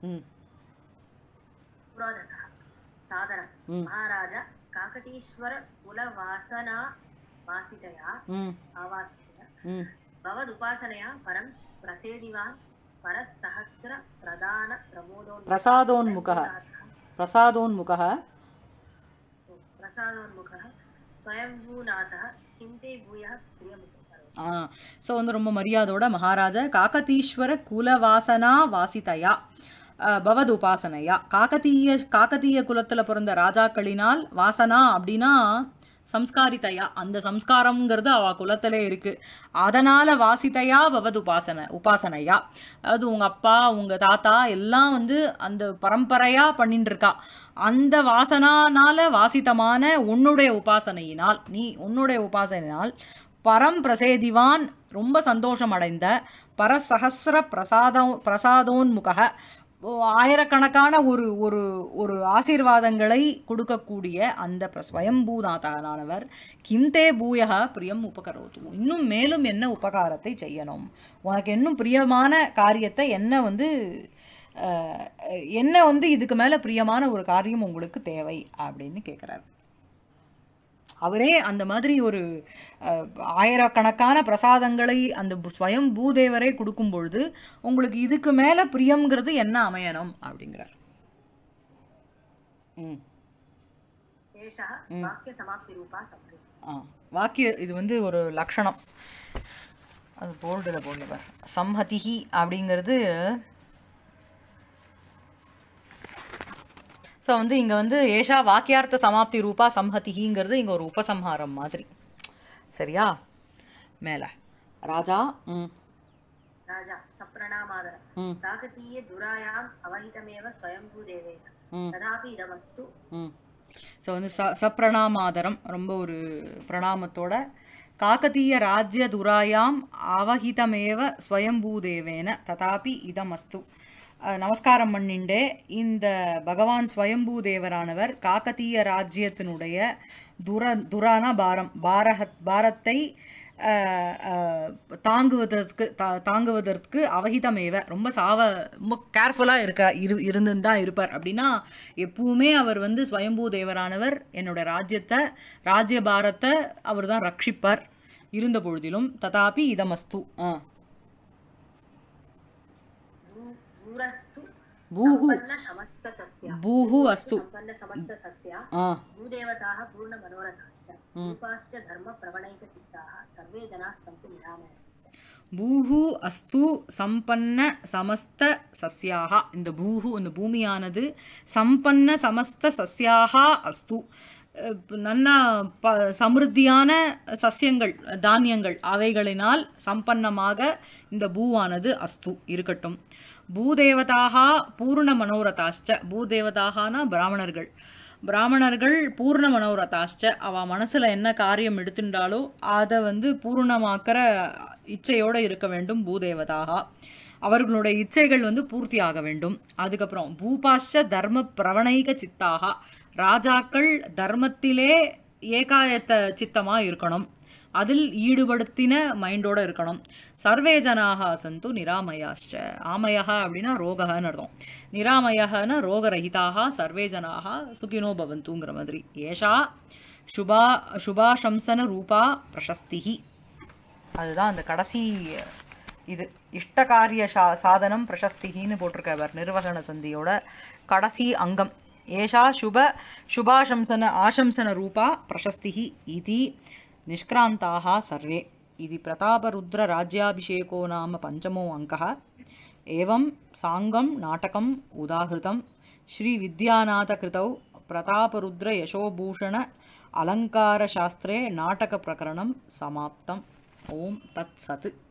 ம் சாதன மகாராஜா காகடீஸ்வர குல வாசனா வாசிதயா ஆவாசிதயா பவதுபாசனையா பரம் பிரசேதிவான் பரசஹசிர பிரதான பிரமோதோன் பிரசாதோன்முகः பிரசாதோன்முகः பிரசாதோன்முகः ஸ்வயம்பூநாதः கிந்தே பூயः பிரியமுகः ஸோ வந்து ரொம்ப மரியாதையோட மகாராஜா காக்கத்தீஸ்வர குலவாசனா வாசிதையா பவது உபாசனையா காக்கத்தீய காக்கத்தீய குலத்தில் பிறந்த ராஜாக்களினால் வாசனா அப்படின்னா சம்ஸ்காரித்தையா அந்த சம்ஸ்காரம்ங்கிறது அவள் குலத்திலே இருக்குது அதனால் வாசித்தையா பவது உபாசனை உபாசனையா அதாவது உங்கள் அப்பா உங்கள் தாத்தா எல்லாம் வந்து அந்த பரம்பரையாக பண்ணிட்டு இருக்கா அந்த வாசனானால வாசித்தமான உன்னுடைய உபாசனையினால் நீ உன்னுடைய உபாசனையினால் பரம் பிரசேதிவான் ரொம்ப சந்தோஷம் அடைந்த பரசகசிர பிரசாதோ பிரசாதோன்முக ஆயிரக்கணக்கான ஒரு ஒரு ஒரு ஆசீர்வாதங்களை கொடுக்கக்கூடிய அந்த ஸ்வயம்பூநாதானவர் கிம்தே பூயகா பிரியம் உபகரோத்து இன்னும் மேலும் என்ன உபகாரத்தை செய்யணும் உனக்கு இன்னும் பிரியமான காரியத்தை என்ன வந்து என்ன வந்து இதுக்கு மேலே பிரியமான ஒரு காரியம் உங்களுக்கு தேவை அப்படின்னு கேட்குறாரு அவரே அந்த மாதிரி ஒரு ஆயிரக்கணக்கான பிரசாதங்களை அந்த ஸ்வயம் பூதேவரே கொடுக்கும் பொழுது உங்களுக்கு இதுக்கு மேலே பிரியம்ங்கிறது என்ன அமையணும் அப்படிங்கிறார் ம் வாக்கிய இது வந்து ஒரு லக்ஷணம் அது போர்டில் போல்டு சம்ஹதிஹி அப்படிங்கிறது ஸோ வந்து இங்கே வந்து ஏஷா வாக்கியார்த்த சமாப்தி ரூபா சம்ஹதிங்கிறது இங்கே ஒரு உபசம்ஹாரம் மாதிரி சரியா மேலே ராஜா ம் ராஜா சப்ரணாமாதர காகதீய துராயாம் அவஹிதமேவ ஸ்வயம்பூ தேவேன ததாபி இதமஸ்து ஸோ வந்து ச சப்ரணாமாதரம் ரொம்ப ஒரு பிரணாமத்தோட காக்கதீய ராஜ்ய துராயாம் அவஹிதமேவ ஸ்வயம்பூதேவேன ததாபி இதமஸ்து நமஸ்காரம் பண்ணிண்டே இந்த பகவான் ஸ்வயம்பூ தேவரானவர் காக்கத்தீய ராஜ்யத்தினுடைய துர துரான பாரம் பாரஹத் பாரத்தை தாங்குவதற்கு தா தாங்குவதற்கு அவகிதமேவ ரொம்ப சாவ ரொம்ப கேர்ஃபுல்லாக இருக்க இரு இருந்துன்னு தான் இருப்பார் அப்படின்னா எப்பவுமே அவர் வந்து ஸ்வயம்பூ தேவரானவர் என்னோட ராஜ்யத்தை ராஜ்ய பாரத்தை அவர் தான் ரட்சிப்பார் இருந்த பொழுதிலும் ததாபி இதமஸ்து भूः भूः अस्तु भूदेवताः पूर्णमनोरथाश्च रूपाश्च धर्मप्रवणैकचित्ताः सर्वे जनाः सन्तु निरामयाश्च பூஹு அஸ்து சம்பன்ன சமஸ்த சஸ்யாக இந்த பூஹு இந்த பூமியானது சம்பன்ன சமஸ்த சஸ்யாக அஸ்து நன்னா ப சமிருத்தியான சஸ்யங்கள் தானியங்கள் அவைகளினால் சம்பன்னமாக இந்த பூவானது அஸ்து இருக்கட்டும் பூதேவதாக பூர்ண மனோரதாஷ்ட பூதேவதாகனா பிராமணர்கள் பிராமணர்கள் பூர்ண மனோரதாஷ்ட அவ மனசில் என்ன காரியம் எடுத்துட்டாலோ அதை வந்து பூர்ணமாக்கிற இச்சையோடு இருக்க வேண்டும் பூதேவதாக அவர்களுடைய இச்சைகள் வந்து பூர்த்தியாக வேண்டும் அதுக்கப்புறம் பூபாஷ்ட தர்ம பிரவணைக சித்தாக ராஜாக்கள் தர்மத்திலே ஏகாயத்த சித்தமாக இருக்கணும் அதில் ஈடுபடுத்தின மைண்டோடு இருக்கணும் சர்வே ஜனாக சந்து நிராமயாச்ச ஆமயா அப்படின்னா ரோகன்னு அர்த்தம் நிராமயகன்னா ரோகரஹிதாக சர்வே ஜனாக சுகினோ பவந்துங்கிற மாதிரி ஏஷா சுபா சுபாசம்சன ரூபா பிரசஸ்திகி அதுதான் அந்த கடைசி இது இஷ்டகாரிய சா சாதனம் பிரசஸ்திகின்னு போட்டிருக்கவர் நிர்வகண சந்தியோட கடைசி அங்கம் एषा शुभ शुभाशंसन आशंसनरूपा प्रशस्तिः इति निष्क्रान्ताः सर्वे इति प्रतापरुद्रराज्याभिषेको नाम पञ्चमो अङ्कः एवं साङ्गं नाटकम् उदाहृतं श्रीविद्यानाथकृतौ प्रतापरुद्रयशोभूषण अलङ्कारशास्त्रे नाटकप्रकरणं समाप्तम् ओम् तत्सत्